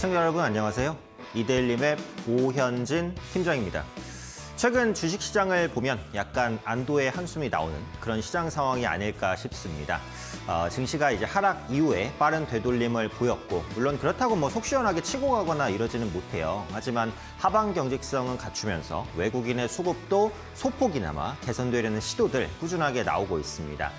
시청자 여러분 안녕하세요. 이데일리 맵 오현진 팀장입니다. 최근 주식시장을 보면 약간 안도의 한숨이 나오는 그런 시장 상황이 아닐까 싶습니다. 어, 증시가 이제 하락 이후에 빠른 되돌림을 보였고 물론 그렇다고 뭐속 시원하게 치고 가거나 이러지는 못해요. 하지만 하방 경직성은 갖추면서 외국인의 수급도 소폭이나마 개선되려는 시도들 꾸준하게 나오고 있습니다.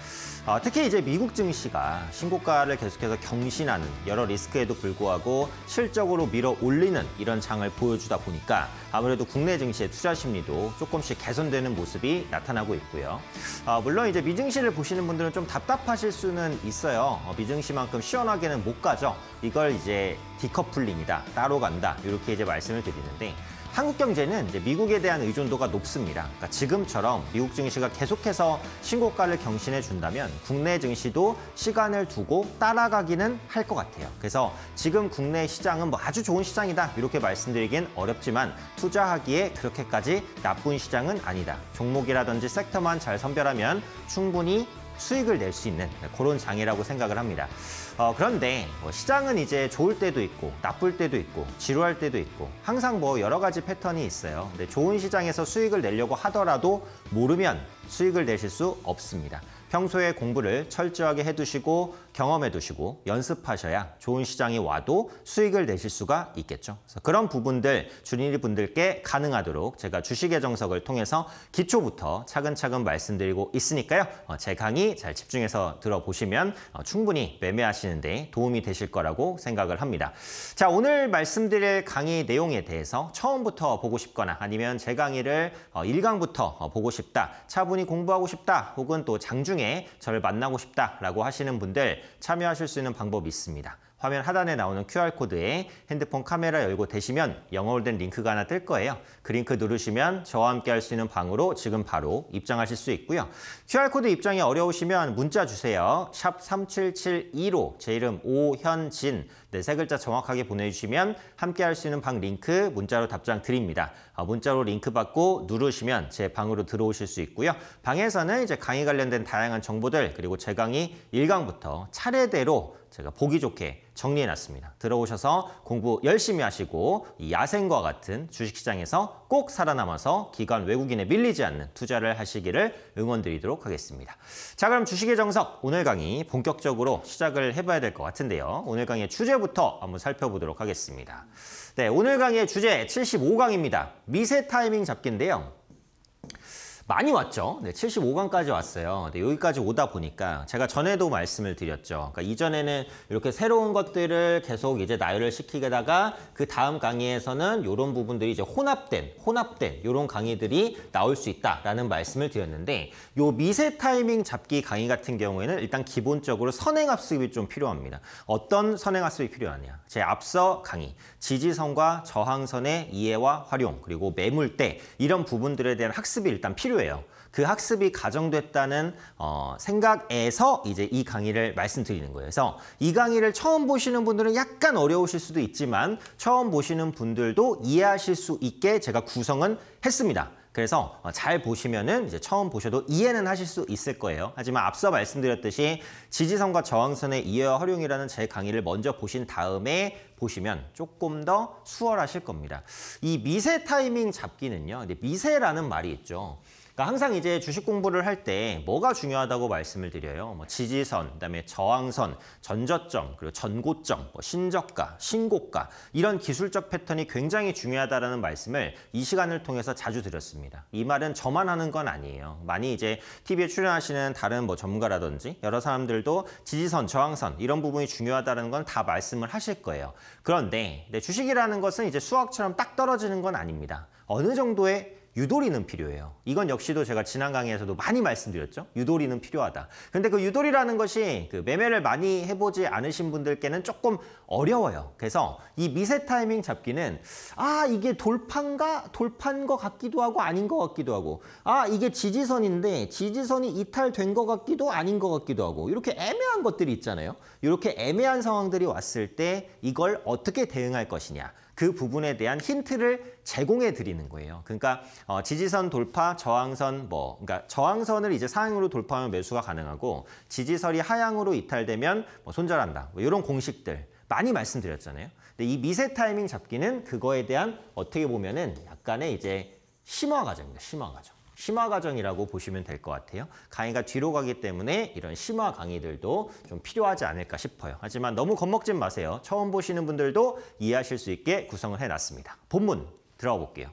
어, 특히 이제 미국 증시가 신고가를 계속해서 경신하는 여러 리스크에도 불구하고 실적으로 밀어 올리는 이런 장을 보여주다 보니까 아무래도 국내 증시의 투자 심리도 조금씩 개선되는 모습이 나타나고 있고요. 어, 물론 이제 미증시를 보시는 분들은 좀 답답하실 수는 있어요. 어, 미증시만큼 시원하게는 못 가죠. 이걸 이제 디커플링이다, 따로 간다 이렇게 이제 말씀을 드리는데 한국 경제는 이제 미국에 대한 의존도가 높습니다. 그러니까 지금처럼 미국 증시가 계속해서 신고가를 경신해 준다면 국내 증시도 시간을 두고 따라가기는 할 것 같아요. 그래서 지금 국내 시장은 뭐 아주 좋은 시장이다 이렇게 말씀드리긴 어렵지만 투자하기에 그렇게까지 나쁜 시장은 아니다. 종목이라든지 섹터만 잘 선별하면 충분히 수익을 낼 수 있는 그런 장이라고 생각을 합니다. 어, 그런데 뭐 시장은 이제 좋을 때도 있고 나쁠 때도 있고 지루할 때도 있고 항상 뭐 여러 가지 패턴이 있어요. 근데 좋은 시장에서 수익을 내려고 하더라도 모르면 수익을 내실 수 없습니다. 평소에 공부를 철저하게 해두시고 경험해 두시고 연습하셔야 좋은 시장이 와도 수익을 내실 수가 있겠죠. 그래서 그런 부분들 준일이 분들께 가능하도록 제가 주식의 정석을 통해서 기초부터 차근차근 말씀드리고 있으니까요. 어, 제 강의 잘 집중해서 들어보시면 어, 충분히 매매하시는데 도움이 되실 거라고 생각을 합니다. 자 오늘 말씀드릴 강의 내용에 대해서 처음부터 보고 싶거나 아니면 제 강의를 1강부터 어, 보고 싶다, 차분히 공부하고 싶다 혹은 또 장중에 저를 만나고 싶다라고 하시는 분들 참여하실 수 있는 방법이 있습니다. 화면 하단에 나오는 QR코드에 핸드폰 카메라 열고 대시면 영어로 된 링크가 하나 뜰 거예요. 그 링크 누르시면 저와 함께 할 수 있는 방으로 지금 바로 입장하실 수 있고요. QR코드 입장이 어려우시면 문자 주세요. 샵 3772로 제 이름 오현진 네, 세 글자 정확하게 보내주시면 함께 할 수 있는 방 링크 문자로 답장 드립니다. 아, 문자로 링크 받고 누르시면 제 방으로 들어오실 수 있고요. 방에서는 이제 강의 관련된 다양한 정보들 그리고 제 강의 1강부터 차례대로 제가 보기 좋게 정리해놨습니다. 들어오셔서 공부 열심히 하시고 이 야생과 같은 주식시장에서 꼭 살아남아서 기관 외국인에 밀리지 않는 투자를 하시기를 응원드리도록 하겠습니다. 자 그럼 주식의 정석 오늘 강의 본격적으로 시작을 해봐야 될 것 같은데요. 오늘 강의 주제부터 한번 살펴보도록 하겠습니다. 네, 오늘 강의 주제 75강입니다. 미세 타이밍 잡기인데요. 많이 왔죠. 네, 75강까지 왔어요. 근데 여기까지 오다 보니까 제가 전에도 말씀을 드렸죠. 그러니까 이전에는 이렇게 새로운 것들을 계속 이제 나열을 시키게다가 그 다음 강의에서는 이런 부분들이 이제 혼합된 혼합된 이런 강의들이 나올 수 있다라는 말씀을 드렸는데 요 미세 타이밍 잡기 강의 같은 경우에는 일단 기본적으로 선행 학습이 좀 필요합니다. 어떤 선행 학습이 필요하냐? 제 앞서 강의 지지선과 저항선의 이해와 활용 그리고 매물때 이런 부분들에 대한 학습이 일단 필요해요. 필요해요. 그 학습이 가정됐다는 어, 생각에서 이제 이 강의를 말씀드리는 거예요. 그래서 이 강의를 처음 보시는 분들은 약간 어려우실 수도 있지만 처음 보시는 분들도 이해하실 수 있게 제가 구성은 했습니다. 그래서 어, 잘 보시면은 이제 처음 보셔도 이해는 하실 수 있을 거예요. 하지만 앞서 말씀드렸듯이 지지선과 저항선의 이해와 활용이라는 제 강의를 먼저 보신 다음에 보시면 조금 더 수월하실 겁니다. 이 미세 타이밍 잡기는요. 미세라는 말이 있죠. 그러니까 항상 이제 주식 공부를 할 때 뭐가 중요하다고 말씀을 드려요. 뭐 지지선, 그다음에 저항선, 전저점, 그리고 전고점, 뭐 신저가, 신고가 이런 기술적 패턴이 굉장히 중요하다라는 말씀을 이 시간을 통해서 자주 드렸습니다. 이 말은 저만 하는 건 아니에요. 많이 이제 TV에 출연하시는 다른 뭐 전문가라든지 여러 사람들도 지지선, 저항선 이런 부분이 중요하다는 건 다 말씀을 하실 거예요. 그런데 네, 주식이라는 것은 이제 수학처럼 딱 떨어지는 건 아닙니다. 어느 정도의 유도리는 필요해요. 이건 역시도 제가 지난 강의에서도 많이 말씀드렸죠. 유도리는 필요하다. 근데 그 유도리라는 것이 그 매매를 많이 해보지 않으신 분들께는 조금 어려워요. 그래서 이 미세 타이밍 잡기는 아 이게 돌판가 돌판 것 같기도 하고 아닌 것 같기도 하고 아 이게 지지선인데 지지선이 이탈된 것 같기도 아닌 것 같기도 하고 이렇게 애매한 것들이 있잖아요. 이렇게 애매한 상황들이 왔을 때 이걸 어떻게 대응할 것이냐 그 부분에 대한 힌트를 제공해 드리는 거예요. 그러니까 어, 지지선 돌파, 저항선 뭐 그러니까 저항선을 이제 상향으로 돌파하면 매수가 가능하고 지지선이 하향으로 이탈되면 뭐 손절한다. 뭐 이런 공식들 많이 말씀드렸잖아요. 근데 이 미세 타이밍 잡기는 그거에 대한 어떻게 보면은 약간의 이제 심화 과정입니다. 심화 과정. 심화 과정이라고 보시면 될 것 같아요. 강의가 뒤로 가기 때문에 이런 심화 강의들도 좀 필요하지 않을까 싶어요. 하지만 너무 겁먹진 마세요. 처음 보시는 분들도 이해하실 수 있게 구성을 해놨습니다. 본문 들어볼게요.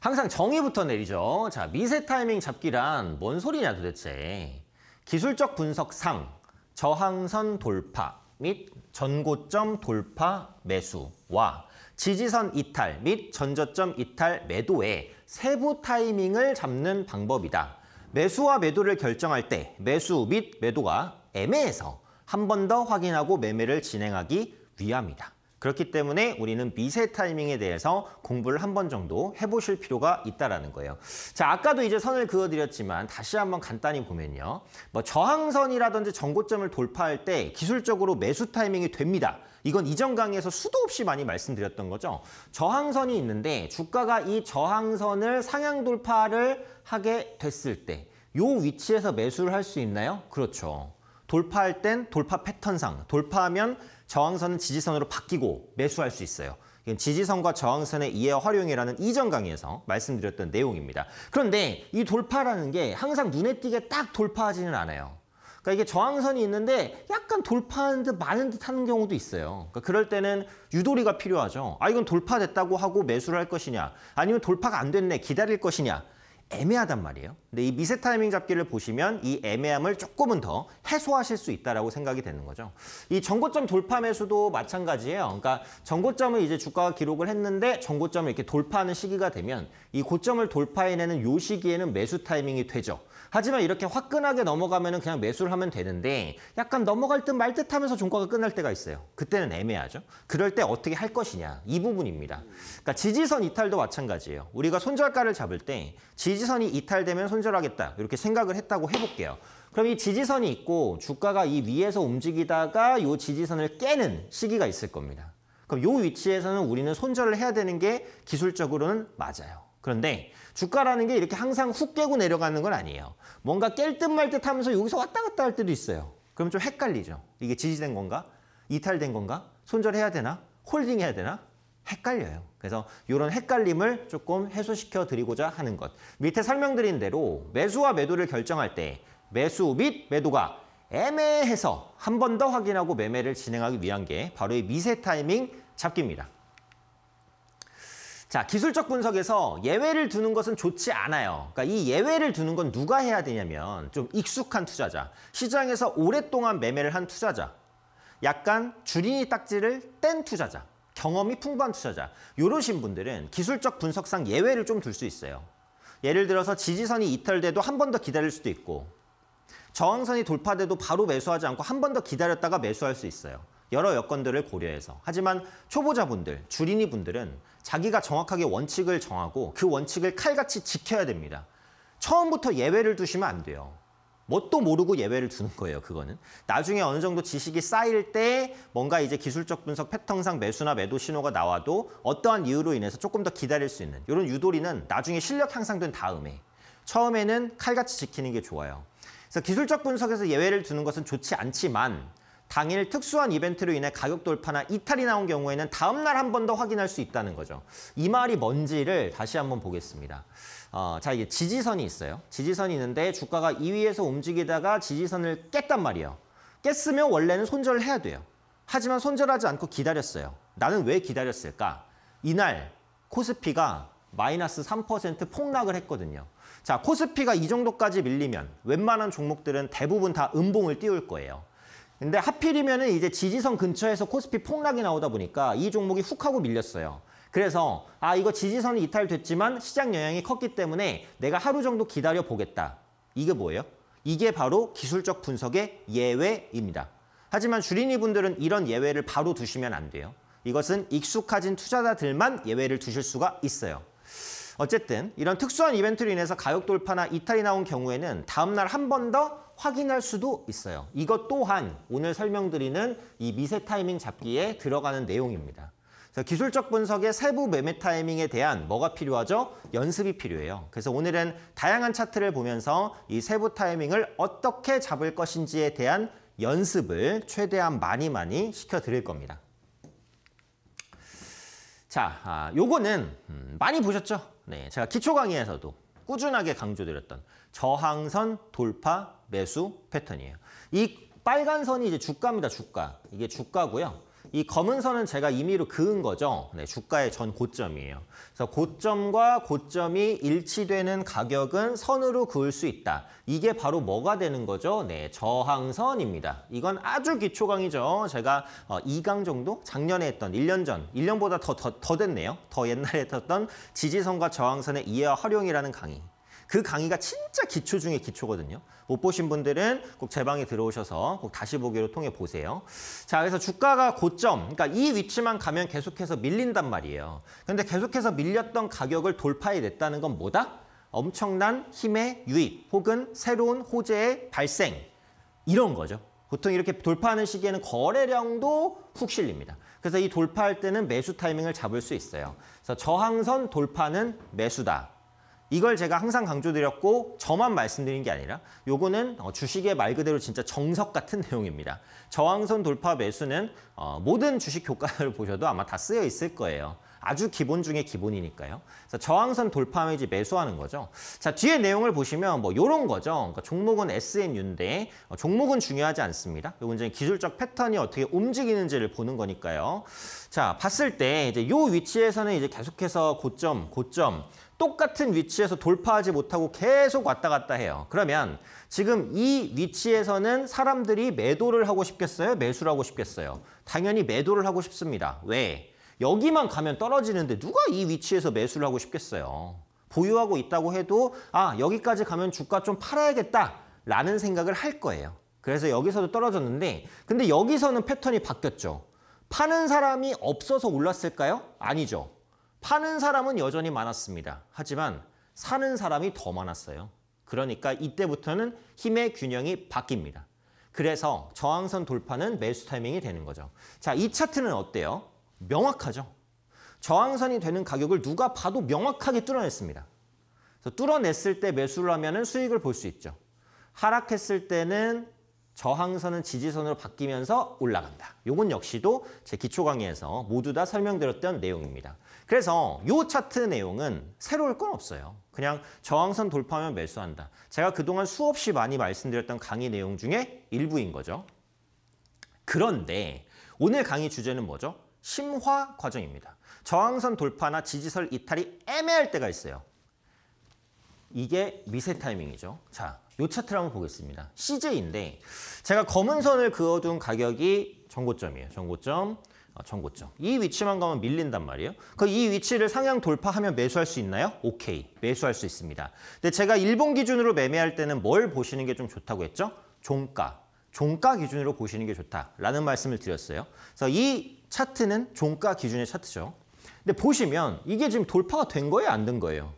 항상 정의부터 내리죠. 자, 미세 타이밍 잡기란 뭔 소리냐 도대체. 기술적 분석상 저항선 돌파 및 전고점 돌파 매수와 지지선 이탈 및 전저점 이탈 매도에 세부 타이밍을 잡는 방법이다. 매수와 매도를 결정할 때 매수 및 매도가 애매해서 한 번 더 확인하고 매매를 진행하기 위함이다. 그렇기 때문에 우리는 미세 타이밍에 대해서 공부를 한 번 정도 해보실 필요가 있다라는 거예요. 자, 아까도 이제 선을 그어드렸지만 다시 한번 간단히 보면요. 뭐 저항선이라든지 정고점을 돌파할 때 기술적으로 매수 타이밍이 됩니다. 이건 이전 강의에서 수도 없이 많이 말씀드렸던 거죠. 저항선이 있는데 주가가 이 저항선을 상향 돌파를 하게 됐을 때 요 위치에서 매수를 할 수 있나요? 그렇죠. 돌파할 땐 돌파 패턴상 돌파하면 저항선은 지지선으로 바뀌고 매수할 수 있어요. 지지선과 저항선의 이해와 활용이라는 이전 강의에서 말씀드렸던 내용입니다. 그런데 이 돌파라는 게 항상 눈에 띄게 딱 돌파하지는 않아요. 그러니까 이게 저항선이 있는데 약간 돌파하는 듯 많은 듯 하는 경우도 있어요. 그러니까 그럴 때는 유도리가 필요하죠. 아 이건 돌파됐다고 하고 매수를 할 것이냐 아니면 돌파가 안 됐네 기다릴 것이냐 애매하단 말이에요. 근데 이 미세 타이밍 잡기를 보시면 이 애매함을 조금은 더 해소하실 수 있다라고 생각이 되는 거죠. 이 전고점 돌파 매수도 마찬가지예요. 그러니까 전고점을 이제 주가가 기록을 했는데 전고점을 이렇게 돌파하는 시기가 되면 이 고점을 돌파해내는 요 시기에는 매수 타이밍이 되죠. 하지만 이렇게 화끈하게 넘어가면 그냥 매수를 하면 되는데 약간 넘어갈 듯 말 듯 하면서 종가가 끝날 때가 있어요. 그때는 애매하죠. 그럴 때 어떻게 할 것이냐 이 부분입니다. 그러니까 지지선 이탈도 마찬가지예요. 우리가 손절가를 잡을 때 지지선이 이탈되면 손절하겠다 이렇게 생각을 했다고 해볼게요. 그럼 이 지지선이 있고 주가가 이 위에서 움직이다가 이 지지선을 깨는 시기가 있을 겁니다. 그럼 이 위치에서는 우리는 손절을 해야 되는 게 기술적으로는 맞아요. 그런데 주가라는 게 이렇게 항상 훅 깨고 내려가는 건 아니에요. 뭔가 깰 듯 말 듯 하면서 여기서 왔다 갔다 할 때도 있어요. 그럼 좀 헷갈리죠. 이게 지지된 건가? 이탈된 건가? 손절해야 되나? 홀딩해야 되나? 헷갈려요. 그래서 이런 헷갈림을 조금 해소시켜 드리고자 하는 것. 밑에 설명드린 대로 매수와 매도를 결정할 때 매수 및 매도가 애매해서 한 번 더 확인하고 매매를 진행하기 위한 게 바로 이 미세 타이밍 잡기입니다. 자, 기술적 분석에서 예외를 두는 것은 좋지 않아요. 그러니까 이 예외를 두는 건 누가 해야 되냐면 좀 익숙한 투자자, 시장에서 오랫동안 매매를 한 투자자, 약간 주린이 딱지를 뗀 투자자, 경험이 풍부한 투자자 이러신 분들은 기술적 분석상 예외를 좀 둘 수 있어요. 예를 들어서 지지선이 이탈돼도 한 번 더 기다릴 수도 있고 저항선이 돌파돼도 바로 매수하지 않고 한 번 더 기다렸다가 매수할 수 있어요. 여러 여건들을 고려해서 하지만 초보자분들, 주린이분들은 자기가 정확하게 원칙을 정하고 그 원칙을 칼같이 지켜야 됩니다. 처음부터 예외를 두시면 안 돼요. 뭣도 모르고 예외를 두는 거예요, 그거는. 나중에 어느 정도 지식이 쌓일 때 뭔가 이제 기술적 분석 패턴상 매수나 매도 신호가 나와도 어떠한 이유로 인해서 조금 더 기다릴 수 있는 이런 유도리는 나중에 실력 향상된 다음에 처음에는 칼같이 지키는 게 좋아요. 그래서 기술적 분석에서 예외를 두는 것은 좋지 않지만 당일 특수한 이벤트로 인해 가격 돌파나 이탈이 나온 경우에는 다음 날 한 번 더 확인할 수 있다는 거죠. 이 말이 뭔지를 다시 한 번 보겠습니다. 어, 자 이게 지지선이 있어요. 지지선이 있는데 주가가 2위에서 움직이다가 지지선을 깼단 말이에요. 깼으면 원래는 손절해야 돼요. 하지만 손절하지 않고 기다렸어요. 나는 왜 기다렸을까? 이날 코스피가 마이너스 3% 폭락을 했거든요. 자, 코스피가 이 정도까지 밀리면 웬만한 종목들은 대부분 다 음봉을 띄울 거예요. 근데 하필이면은 이제 지지선 근처에서 코스피 폭락이 나오다 보니까 이 종목이 훅 하고 밀렸어요. 그래서 아 이거 지지선이 이탈됐지만 시장 영향이 컸기 때문에 내가 하루 정도 기다려 보겠다. 이게 뭐예요? 이게 바로 기술적 분석의 예외입니다. 하지만 주린이 분들은 이런 예외를 바로 두시면 안 돼요. 이것은 익숙하진 투자자들만 예외를 두실 수가 있어요. 어쨌든 이런 특수한 이벤트로 인해서 가격 돌파나 이탈이 나온 경우에는 다음날 한번더 확인할 수도 있어요. 이것 또한 오늘 설명드리는 이 미세 타이밍 잡기에 들어가는 내용입니다. 기술적 분석의 세부 매매 타이밍에 대한 뭐가 필요하죠? 연습이 필요해요. 그래서 오늘은 다양한 차트를 보면서 이 세부 타이밍을 어떻게 잡을 것인지에 대한 연습을 최대한 많이 많이 시켜드릴 겁니다. 자, 아, 요거는 음, 많이 보셨죠? 네, 제가 기초 강의에서도 꾸준하게 강조드렸던 저항선 돌파 매수 패턴이에요. 이 빨간 선이 이제 주가입니다. 주가. 이게 주가고요. 이 검은 선은 제가 임의로 그은 거죠. 네, 주가의 전 고점이에요. 그래서 고점과 고점이 일치되는 가격은 선으로 그을 수 있다. 이게 바로 뭐가 되는 거죠? 네, 저항선입니다. 이건 아주 기초 강의죠. 제가 어, 2강 정도 작년에 했던 1년 전, 1년보다 더, 더, 더 됐네요. 더 옛날에 했던 지지선과 저항선의 이해와 활용이라는 강의. 그 강의가 진짜 기초 중에 기초거든요. 못 보신 분들은 꼭 제방에 들어오셔서 꼭 다시 보기로 통해 보세요. 자, 그래서 주가가 고점, 그러니까 이 위치만 가면 계속해서 밀린단 말이에요. 근데 계속해서 밀렸던 가격을 돌파해냈다는 건 뭐다? 엄청난 힘의 유입 혹은 새로운 호재의 발생 이런 거죠. 보통 이렇게 돌파하는 시기에는 거래량도 푹 실립니다. 그래서 이 돌파할 때는 매수 타이밍을 잡을 수 있어요. 그래서 저항선 돌파는 매수다. 이걸 제가 항상 강조드렸고 저만 말씀드린 게 아니라 요거는 어, 주식의 말 그대로 진짜 정석 같은 내용입니다. 저항선 돌파 매수는 어, 모든 주식 교과서를 보셔도 아마 다 쓰여 있을 거예요. 아주 기본 중에 기본이니까요. 그래서 저항선 돌파 매지 매수하는 거죠. 자 뒤에 내용을 보시면 뭐 이런 거죠. 그러니까 종목은 SNU인데 어, 종목은 중요하지 않습니다. 요건 이제 기술적 패턴이 어떻게 움직이는지를 보는 거니까요. 자 봤을 때 이제 요 위치에서는 이제 계속해서 고점, 고점 똑같은 위치에서 돌파하지 못하고 계속 왔다 갔다 해요. 그러면 지금 이 위치에서는 사람들이 매도를 하고 싶겠어요? 매수를 하고 싶겠어요? 당연히 매도를 하고 싶습니다. 왜? 여기만 가면 떨어지는데 누가 이 위치에서 매수를 하고 싶겠어요? 보유하고 있다고 해도 아 여기까지 가면 주가 좀 팔아야겠다 라는 생각을 할 거예요. 그래서 여기서도 떨어졌는데 근데 여기서는 패턴이 바뀌었죠. 파는 사람이 없어서 올랐을까요? 아니죠. 파는 사람은 여전히 많았습니다. 하지만 사는 사람이 더 많았어요. 그러니까 이때부터는 힘의 균형이 바뀝니다. 그래서 저항선 돌파는 매수 타이밍이 되는 거죠. 자, 이 차트는 어때요? 명확하죠? 저항선이 되는 가격을 누가 봐도 명확하게 뚫어냈습니다. 뚫어냈을 때 매수를 하면 수익을 볼 수 있죠. 하락했을 때는 저항선은 지지선으로 바뀌면서 올라간다. 요건 역시도 제 기초 강의에서 모두 다 설명드렸던 내용입니다. 그래서 요 차트 내용은 새로울 건 없어요. 그냥 저항선 돌파하면 매수한다. 제가 그동안 수없이 많이 말씀드렸던 강의 내용 중에 일부인 거죠. 그런데 오늘 강의 주제는 뭐죠? 심화 과정입니다. 저항선 돌파나 지지설 이탈이 애매할 때가 있어요. 이게 미세 타이밍이죠. 자, 요 차트를 한번 보겠습니다. CJ인데 제가 검은 선을 그어둔 가격이 전고점이에요. 전고점. 전고점. 아, 이 위치만 가면 밀린단 말이에요. 그 이 위치를 상향 돌파하면 매수할 수 있나요? 오케이. 매수할 수 있습니다. 근데 제가 일본 기준으로 매매할 때는 뭘 보시는 게 좀 좋다고 했죠? 종가. 종가 기준으로 보시는 게 좋다라는 말씀을 드렸어요. 그래서 이 차트는 종가 기준의 차트죠. 근데 보시면 이게 지금 돌파가 된 거예요, 안 된 거예요?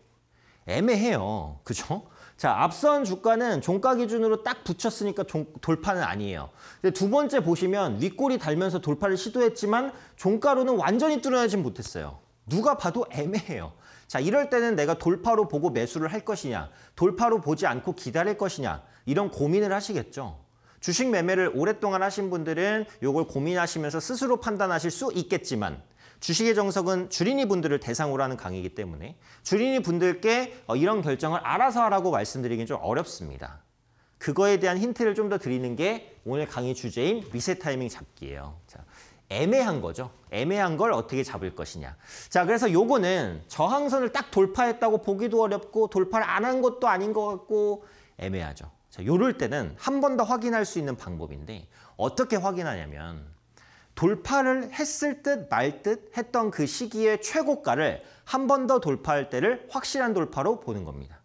애매해요. 그죠? 자, 앞선 주가는 종가 기준으로 딱 붙였으니까 종, 돌파는 아니에요. 두 번째 보시면 윗골이 달면서 돌파를 시도했지만 종가로는 완전히 뚫어내진 못했어요. 누가 봐도 애매해요. 자, 이럴 때는 내가 돌파로 보고 매수를 할 것이냐, 돌파로 보지 않고 기다릴 것이냐, 이런 고민을 하시겠죠. 주식 매매를 오랫동안 하신 분들은 이걸 고민하시면서 스스로 판단하실 수 있겠지만 주식의 정석은 주린이 분들을 대상으로 하는 강의이기 때문에 주린이 분들께 어, 이런 결정을 알아서 하라고 말씀드리긴 좀 어렵습니다. 그거에 대한 힌트를 좀 더 드리는 게 오늘 강의 주제인 미세 타이밍 잡기예요. 자, 애매한 거죠. 애매한 걸 어떻게 잡을 것이냐. 자, 그래서 요거는 저항선을 딱 돌파했다고 보기도 어렵고 돌파를 안 한 것도 아닌 것 같고 애매하죠. 자, 요럴 때는 한 번 더 확인할 수 있는 방법인데 어떻게 확인하냐면 돌파를 했을 듯 말 듯 했던 그 시기의 최고가를 한 번 더 돌파할 때를 확실한 돌파로 보는 겁니다.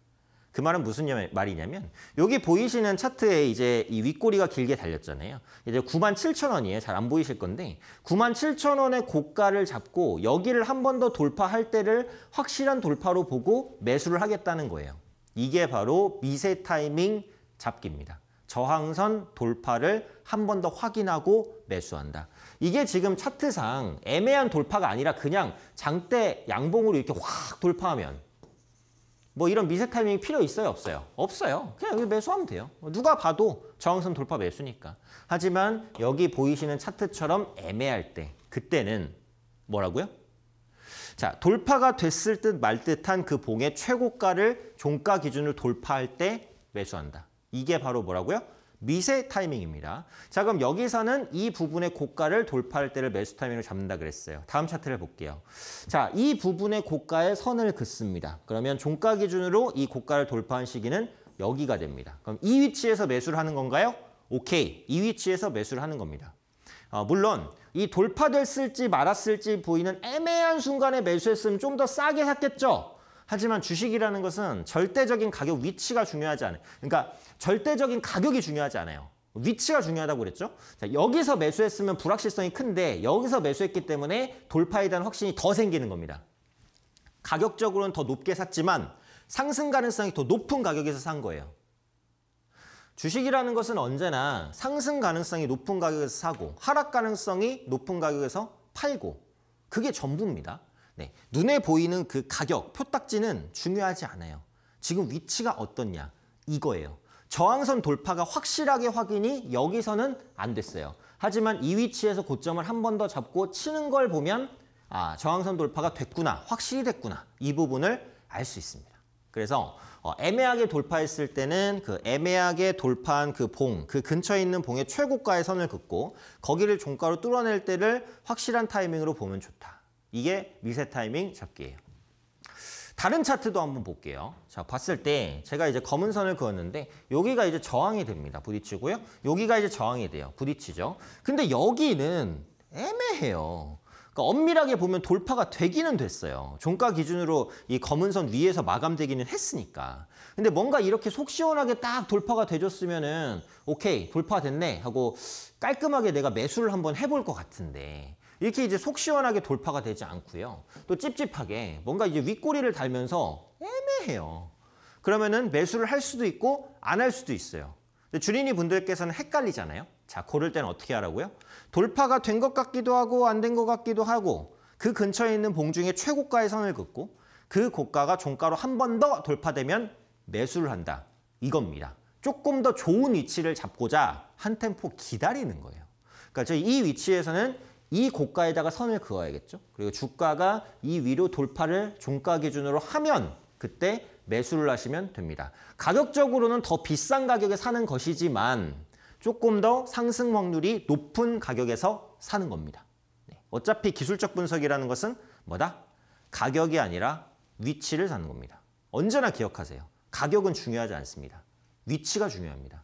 그 말은 무슨 말이냐면 여기 보이시는 차트에 이제 이 윗꼬리가 길게 달렸잖아요. 이제 9만 7천 원이에요. 잘 안 보이실 건데 9만 7천 원의 고가를 잡고 여기를 한 번 더 돌파할 때를 확실한 돌파로 보고 매수를 하겠다는 거예요. 이게 바로 미세 타이밍 잡기입니다. 저항선 돌파를 한 번 더 확인하고 매수한다. 이게 지금 차트상 애매한 돌파가 아니라 그냥 장대 양봉으로 이렇게 확 돌파하면 뭐 이런 미세 타이밍이 필요 있어요? 없어요? 없어요. 그냥 여기 매수하면 돼요. 누가 봐도 저항선 돌파 매수니까. 하지만 여기 보이시는 차트처럼 애매할 때 그때는 뭐라고요? 자 돌파가 됐을 듯 말 듯한 그 봉의 최고가를 종가 기준으로 돌파할 때 매수한다. 이게 바로 뭐라고요? 미세 타이밍입니다. 자 그럼 여기서는 이 부분의 고가를 돌파할 때를 매수 타이밍으로 잡는다 그랬어요. 다음 차트를 볼게요. 자 이 부분의 고가에 선을 긋습니다. 그러면 종가 기준으로 이 고가를 돌파한 시기는 여기가 됩니다. 그럼 이 위치에서 매수를 하는 건가요? 오케이 이 위치에서 매수를 하는 겁니다. 어, 물론 이 돌파됐을지 말았을지 보이는 애매한 순간에 매수했으면 좀 더 싸게 샀겠죠. 하지만 주식이라는 것은 절대적인 가격 위치가 중요하지 않아요. 그러니까 절대적인 가격이 중요하지 않아요. 위치가 중요하다고 그랬죠. 자, 여기서 매수했으면 불확실성이 큰데 여기서 매수했기 때문에 돌파에 대한 확신이 더 생기는 겁니다. 가격적으로는 더 높게 샀지만 상승 가능성이 더 높은 가격에서 산 거예요. 주식이라는 것은 언제나 상승 가능성이 높은 가격에서 사고 하락 가능성이 높은 가격에서 팔고 그게 전부입니다. 네, 눈에 보이는 그 가격, 표딱지는 중요하지 않아요. 지금 위치가 어떻냐 이거예요. 저항선 돌파가 확실하게 확인이 여기서는 안 됐어요. 하지만 이 위치에서 고점을 한 번 더 잡고 치는 걸 보면 아 저항선 돌파가 됐구나, 확실히 됐구나 이 부분을 알 수 있습니다. 그래서 어, 애매하게 돌파했을 때는 그 애매하게 돌파한 그 봉, 그 근처에 있는 봉의 최고가의 선을 긋고 거기를 종가로 뚫어낼 때를 확실한 타이밍으로 보면 좋다. 이게 미세 타이밍 잡기예요. 다른 차트도 한번 볼게요. 자, 봤을 때 제가 이제 검은 선을 그었는데 여기가 이제 저항이 됩니다. 부딪히고요. 여기가 이제 저항이 돼요. 부딪히죠. 근데 여기는 애매해요. 그러니까 엄밀하게 보면 돌파가 되기는 됐어요. 종가 기준으로 이 검은 선 위에서 마감되기는 했으니까. 근데 뭔가 이렇게 속 시원하게 딱 돌파가 돼줬으면은 오케이 돌파됐네 하고 깔끔하게 내가 매수를 한번 해볼 것 같은데 이렇게 이제 속 시원하게 돌파가 되지 않고요. 또 찝찝하게 뭔가 이제 윗꼬리를 달면서 애매해요. 그러면은 매수를 할 수도 있고 안 할 수도 있어요. 주린이 분들께서는 헷갈리잖아요. 자, 고를 때는 어떻게 하라고요? 돌파가 된 것 같기도 하고 안 된 것 같기도 하고 그 근처에 있는 봉중의 최고가의 선을 긋고 그 고가가 종가로 한 번 더 돌파되면 매수를 한다. 이겁니다. 조금 더 좋은 위치를 잡고자 한 템포 기다리는 거예요. 그러니까 저희 이 위치에서는 이 고가에다가 선을 그어야겠죠. 그리고 주가가 이 위로 돌파를 종가 기준으로 하면 그때 매수를 하시면 됩니다. 가격적으로는 더 비싼 가격에 사는 것이지만 조금 더 상승 확률이 높은 가격에서 사는 겁니다. 네. 어차피 기술적 분석이라는 것은 뭐다? 가격이 아니라 위치를 사는 겁니다. 언제나 기억하세요. 가격은 중요하지 않습니다. 위치가 중요합니다.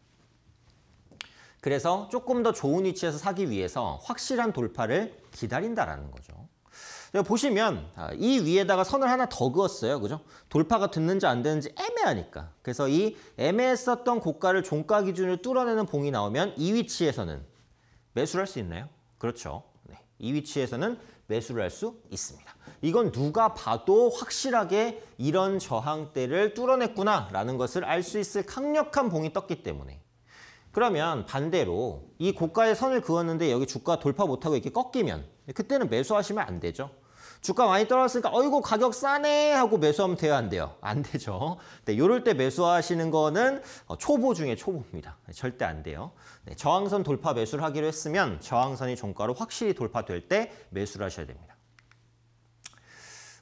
그래서 조금 더 좋은 위치에서 사기 위해서 확실한 돌파를 기다린다라는 거죠. 보시면 아, 이 위에다가 선을 하나 더 그었어요. 그죠? 돌파가 됐는지 안 되는지 애매하니까. 그래서 이 애매했었던 고가를 종가 기준으로 뚫어내는 봉이 나오면 이 위치에서는 매수를 할 수 있나요? 그렇죠. 네. 이 위치에서는 매수를 할 수 있습니다. 이건 누가 봐도 확실하게 이런 저항대를 뚫어냈구나라는 것을 알 수 있을 강력한 봉이 떴기 때문에 그러면 반대로 이 고가의 선을 그었는데 여기 주가 돌파 못하고 이렇게 꺾이면 그때는 매수하시면 안 되죠. 주가 많이 떨어졌으니까 어이구 가격 싸네 하고 매수하면 돼요 안 돼요? 안 되죠. 네, 이럴 때 매수하시는 거는 어, 초보 중에 초보입니다. 네, 절대 안 돼요. 네, 저항선 돌파 매수를 하기로 했으면 저항선이 종가로 확실히 돌파될 때 매수를 하셔야 됩니다.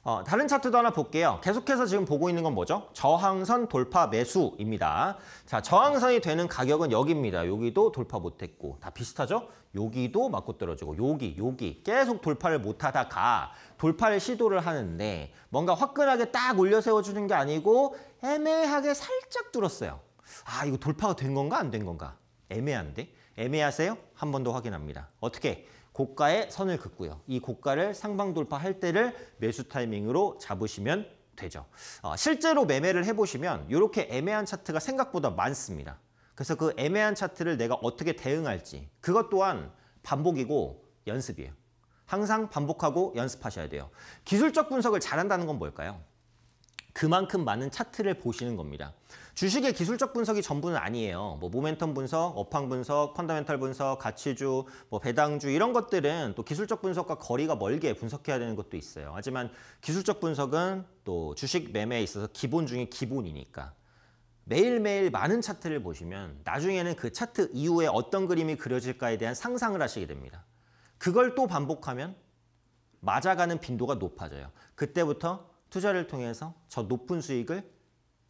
어, 다른 차트도 하나 볼게요. 계속해서 지금 보고 있는 건 뭐죠? 저항선 돌파 매수입니다. 자, 저항선이 되는 가격은 여기입니다. 여기도 돌파 못했고 다 비슷하죠? 여기도 맞고 떨어지고 여기, 여기 계속 돌파를 못하다가 돌파를 시도를 하는데 뭔가 화끈하게 딱 올려 세워주는 게 아니고 애매하게 살짝 뚫었어요. 아, 이거 돌파가 된 건가 안 된 건가? 애매한데? 애매하세요? 한 번 더 확인합니다. 어떻게? 고가의 선을 긋고요. 이 고가를 상방 돌파할 때를 매수 타이밍으로 잡으시면 되죠. 어, 실제로 매매를 해보시면 이렇게 애매한 차트가 생각보다 많습니다. 그래서 그 애매한 차트를 내가 어떻게 대응할지 그것 또한 반복이고 연습이에요. 항상 반복하고 연습하셔야 돼요. 기술적 분석을 잘한다는 건 뭘까요? 그만큼 많은 차트를 보시는 겁니다. 주식의 기술적 분석이 전부는 아니에요. 뭐 모멘텀 분석, 업황 분석, 펀더멘털 분석, 가치주, 뭐 배당주 이런 것들은 또 기술적 분석과 거리가 멀게 분석해야 되는 것도 있어요. 하지만 기술적 분석은 또 주식 매매에 있어서 기본 중에 기본이니까 매일매일 많은 차트를 보시면 나중에는 그 차트 이후에 어떤 그림이 그려질까에 대한 상상을 하시게 됩니다. 그걸 또 반복하면 맞아가는 빈도가 높아져요. 그때부터 투자를 통해서 저 높은 수익을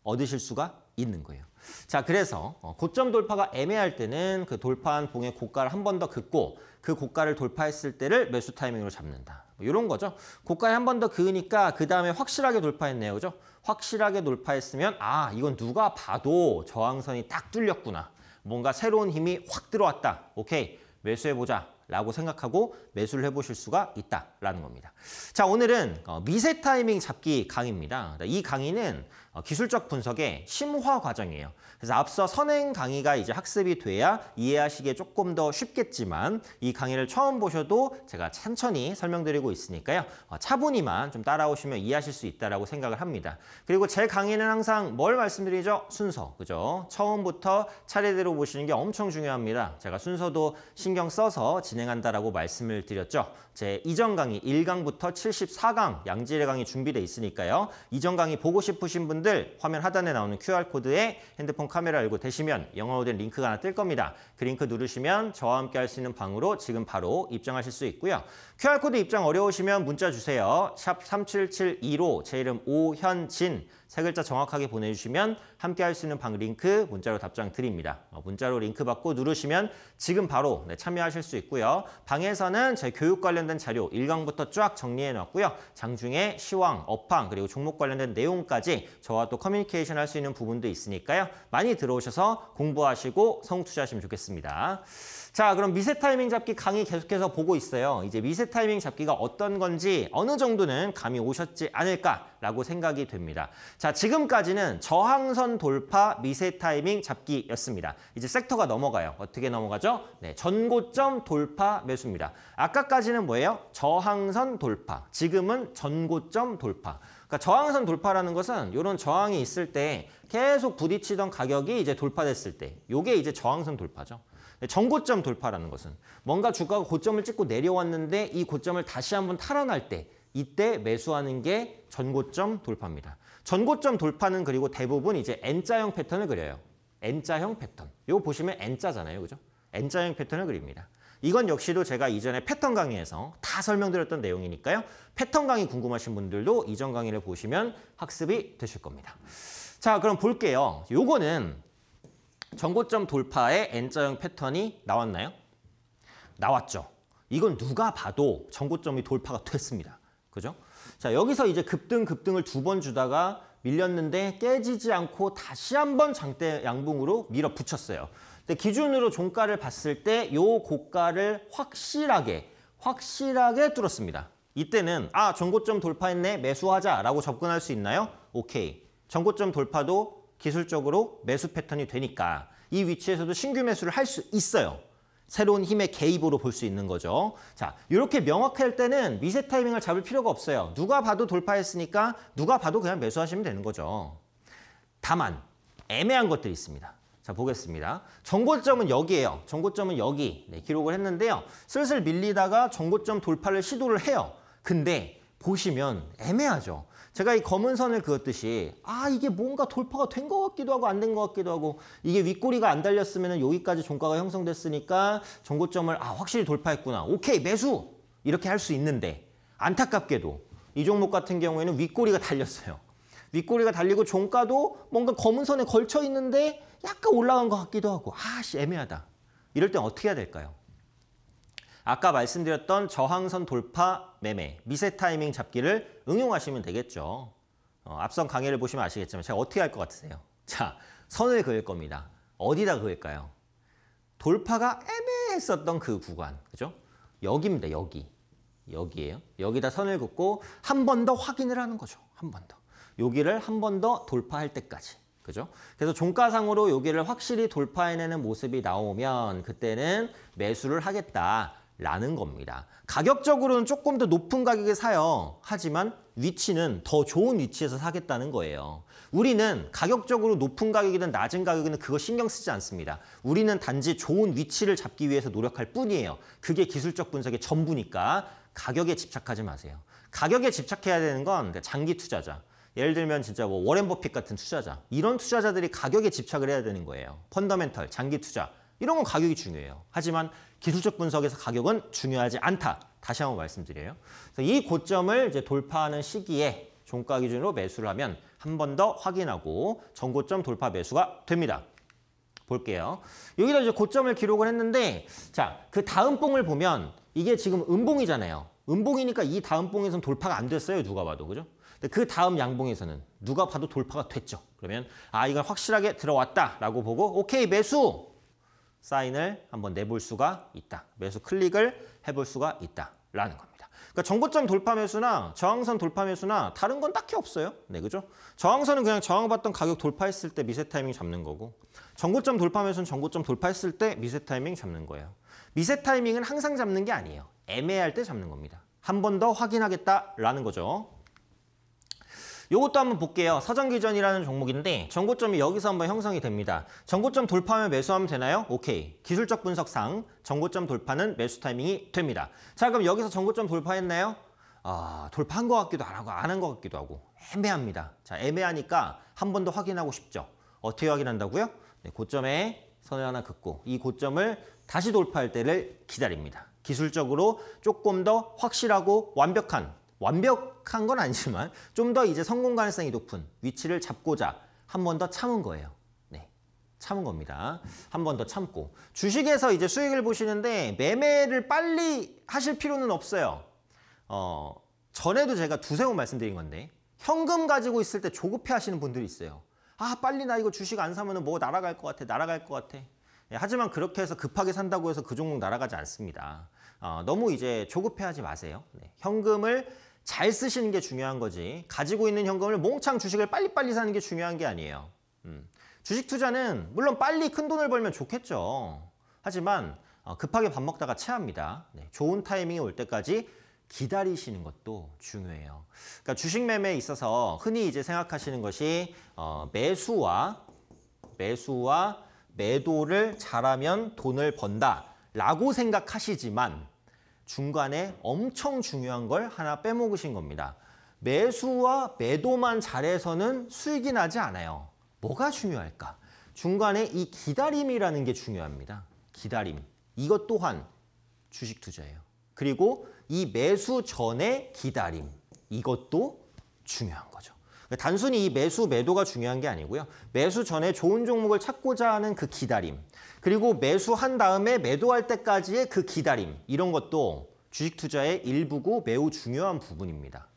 얻으실 수가 있는 거예요. 자, 그래서 어, 고점 돌파가 애매할 때는 그 돌파한 봉의 고가를 한 번 더 긋고 그 고가를 돌파했을 때를 매수 타이밍으로 잡는다. 뭐 이런 거죠. 고가에 한 번 더 그으니까 그 다음에 확실하게 돌파했네요. 그죠? 확실하게 돌파했으면 아, 이건 누가 봐도 저항선이 딱 뚫렸구나. 뭔가 새로운 힘이 확 들어왔다. 오케이. 매수해보자. 라고 생각하고 매수를 해보실 수가 있다라는 겁니다. 자, 오늘은 어, 미세 타이밍 잡기 강의입니다. 이 강의는 어, 기술적 분석의 심화 과정이에요. 그래서 앞서 선행 강의가 이제 학습이 돼야 이해하시기에 조금 더 쉽겠지만 이 강의를 처음 보셔도 제가 천천히 설명드리고 있으니까요. 어, 차분히만 좀 따라오시면 이해하실 수 있다라고 생각을 합니다. 그리고 제 강의는 항상 뭘 말씀드리죠? 순서. 그죠? 처음부터 차례대로 보시는 게 엄청 중요합니다. 제가 순서도 신경 써서 진행한다라고 말씀을 드렸죠. 제 이전 강의 1강부터 74강 양질의 강의 준비돼 있으니까요. 이전 강의 보고 싶으신 분들 분들 화면 하단에 나오는 QR코드에 핸드폰 카메라 열고 대시면 영어로 된 링크가 하나 뜰 겁니다. 그 링크 누르시면 저와 함께 할 수 있는 방으로 지금 바로 입장하실 수 있고요. QR코드 입장 어려우시면 문자 주세요. 샵 3772로 제 이름 오현진 세 글자 정확하게 보내주시면 함께 할 수 있는 방 링크 문자로 답장 드립니다. 어, 문자로 링크 받고 누르시면 지금 바로 네, 참여하실 수 있고요. 방에서는 저희 교육 관련된 자료 1강부터 쫙 정리해놨고요. 장중에 시황, 업황, 그리고 종목 관련된 내용까지 저와 또 커뮤니케이션 할 수 있는 부분도 있으니까요. 많이 들어오셔서 공부하시고 성투자하시면 좋겠습니다. 자, 그럼 미세 타이밍 잡기 강의 계속해서 보고 있어요. 이제 미세 타이밍 잡기가 어떤 건지 어느 정도는 감이 오셨지 않을까라고 생각이 됩니다. 자, 지금까지는 저항선 돌파 미세 타이밍 잡기였습니다. 이제 섹터가 넘어가요. 어떻게 넘어가죠? 네, 전고점 돌파 매수입니다. 아까까지는 뭐예요? 저항선 돌파. 지금은 전고점 돌파. 그러니까 저항선 돌파라는 것은 이런 저항이 있을 때 계속 부딪히던 가격이 이제 돌파됐을 때 이게 이제 저항선 돌파죠. 네, 전고점 돌파라는 것은 뭔가 주가가 고점을 찍고 내려왔는데 이 고점을 다시 한번 탈환할 때 이때 매수하는 게 전고점 돌파입니다. 전고점 돌파는 그리고 대부분 이제 N자형 패턴을 그려요. N자형 패턴. 이거 보시면 N자잖아요. 그죠? N자형 패턴을 그립니다. 이건 역시도 제가 이전에 패턴 강의에서 다 설명드렸던 내용이니까요. 패턴 강의 궁금하신 분들도 이전 강의를 보시면 학습이 되실 겁니다. 자, 그럼 볼게요. 요거는 전고점 돌파의 N자형 패턴이 나왔나요? 나왔죠. 이건 누가 봐도 전고점이 돌파가 됐습니다. 그죠? 자, 여기서 이제 급등 급등을 두 번 주다가 밀렸는데 깨지지 않고 다시 한번 장대 양봉으로 밀어붙였어요. 근데 기준으로 종가를 봤을 때 요 고가를 확실하게 확실하게 뚫었습니다. 이때는 아 전고점 돌파했네 매수하자라고 접근할 수 있나요? 오케이. 전고점 돌파도 기술적으로 매수 패턴이 되니까 이 위치에서도 신규 매수를 할 수 있어요. 새로운 힘의 개입으로 볼 수 있는 거죠. 자, 이렇게 명확할 때는 미세 타이밍을 잡을 필요가 없어요. 누가 봐도 돌파했으니까 누가 봐도 그냥 매수하시면 되는 거죠. 다만 애매한 것들이 있습니다. 자 보겠습니다. 정고점은 여기에요. 정고점은 여기 네, 기록을 했는데요. 슬슬 밀리다가 정고점 돌파를 시도를 해요. 근데 보시면 애매하죠. 제가 이 검은 선을 그었듯이 아 이게 뭔가 돌파가 된 것 같기도 하고 안 된 것 같기도 하고 이게 윗꼬리가 안 달렸으면 여기까지 종가가 형성됐으니까 정고점을 아 확실히 돌파했구나 오케이 매수 이렇게 할 수 있는데 안타깝게도 이 종목 같은 경우에는 윗꼬리가 달렸어요 윗꼬리가 달리고 종가도 뭔가 검은 선에 걸쳐 있는데 약간 올라간 것 같기도 하고 아씨 애매하다 이럴 땐 어떻게 해야 될까요? 아까 말씀드렸던 저항선 돌파 매매, 미세 타이밍 잡기를 응용하시면 되겠죠. 어, 앞선 강의를 보시면 아시겠지만 제가 어떻게 할 것 같으세요? 자, 선을 그을 겁니다. 어디다 그을까요? 돌파가 애매했었던 그 구간, 그죠? 여기입니다, 여기. 여기에요. 여기다 선을 긋고 한 번 더 확인을 하는 거죠. 한 번 더. 여기를 한 번 더 돌파할 때까지. 그죠? 그래서 종가상으로 여기를 확실히 돌파해내는 모습이 나오면 그때는 매수를 하겠다. 라는 겁니다. 가격적으로는 조금 더 높은 가격에 사요. 하지만 위치는 더 좋은 위치에서 사겠다는 거예요. 우리는 가격적으로 높은 가격이든 낮은 가격이든 그거 신경 쓰지 않습니다. 우리는 단지 좋은 위치를 잡기 위해서 노력할 뿐이에요. 그게 기술적 분석의 전부니까 가격에 집착하지 마세요. 가격에 집착해야 되는 건 장기 투자자. 예를 들면 진짜 뭐 워렌 버핏 같은 투자자. 이런 투자자들이 가격에 집착을 해야 되는 거예요. 펀더멘털, 장기 투자. 이런 건 가격이 중요해요. 하지만 기술적 분석에서 가격은 중요하지 않다. 다시 한번 말씀드려요. 이 고점을 이제 돌파하는 시기에 종가 기준으로 매수를 하면 한 번 더 확인하고 전고점 돌파 매수가 됩니다. 볼게요. 여기다 이제 고점을 기록을 했는데 자, 그 다음 봉을 보면 이게 지금 음봉이잖아요. 음봉이니까 이 다음 봉에서는 돌파가 안 됐어요. 누가 봐도. 그죠? 그 다음 양봉에서는 누가 봐도 돌파가 됐죠. 그러면 아, 이건 확실하게 들어왔다라고 보고 오케이, 매수. 사인을 한번 내볼 수가 있다. 매수 클릭을 해볼 수가 있다라는 겁니다. 그러니까 정고점 돌파 매수나 저항선 돌파 매수나 다른 건 딱히 없어요. 네, 그죠? 저항선은 그냥 저항받던 가격 돌파했을 때 미세 타이밍 잡는 거고 정고점 돌파 매수는 정고점 돌파했을 때 미세 타이밍 잡는 거예요. 미세 타이밍은 항상 잡는 게 아니에요. 애매할 때 잡는 겁니다. 한 번 더 확인하겠다라는 거죠. 이것도 한번 볼게요. 사전기전이라는 종목인데 전고점이 여기서 한번 형성이 됩니다. 전고점 돌파하면 매수하면 되나요? 오케이. 기술적 분석상 전고점 돌파는 매수 타이밍이 됩니다. 자 그럼 여기서 전고점 돌파했나요? 아, 돌파한 것 같기도 하고 안 한 것 같기도 하고 애매합니다. 자 애매하니까 한 번 더 확인하고 싶죠. 어떻게 확인한다고요? 네, 고점에 선을 하나 긋고 이 고점을 다시 돌파할 때를 기다립니다. 기술적으로 조금 더 확실하고 완벽한 완벽한 건 아니지만 좀 더 이제 성공 가능성이 높은 위치를 잡고자 한 번 더 참은 거예요. 네. 참은 겁니다. 한 번 더 참고. 주식에서 이제 수익을 보시는데 매매를 빨리 하실 필요는 없어요. 어, 전에도 제가 두세 번 말씀드린 건데 현금 가지고 있을 때 조급해 하시는 분들이 있어요. 아, 빨리 나 이거 주식 안 사면 뭐 날아갈 것 같아. 날아갈 것 같아. 네, 하지만 그렇게 해서 급하게 산다고 해서 그 종목 날아가지 않습니다. 어, 너무 이제 조급해하지 마세요. 네, 현금을 잘 쓰시는 게 중요한 거지 가지고 있는 현금을 몽창 주식을 빨리빨리 사는 게 중요한 게 아니에요 음. 주식 투자는 물론 빨리 큰 돈을 벌면 좋겠죠 하지만 어, 급하게 밥 먹다가 체합니다 네. 좋은 타이밍이 올 때까지 기다리시는 것도 중요해요 그러니까 주식 매매에 있어서 흔히 이제 생각하시는 것이 어, 매수와 매수와 매도를 잘하면 돈을 번다 라고 생각하시지만 중간에 엄청 중요한 걸 하나 빼먹으신 겁니다. 매수와 매도만 잘해서는 수익이 나지 않아요. 뭐가 중요할까? 중간에 이 기다림이라는 게 중요합니다. 기다림. 이것 또한 주식 투자예요. 그리고 이 매수 전에 기다림. 이것도 중요한 거죠. 그러니까 단순히 매수 매도가 중요한 게 아니고요. 매수 전에 좋은 종목을 찾고자 하는 그 기다림, 그리고 매수한 다음에 매도할 때까지의 그 기다림 이런 것도 주식 투자의 일부고 매우 중요한 부분입니다.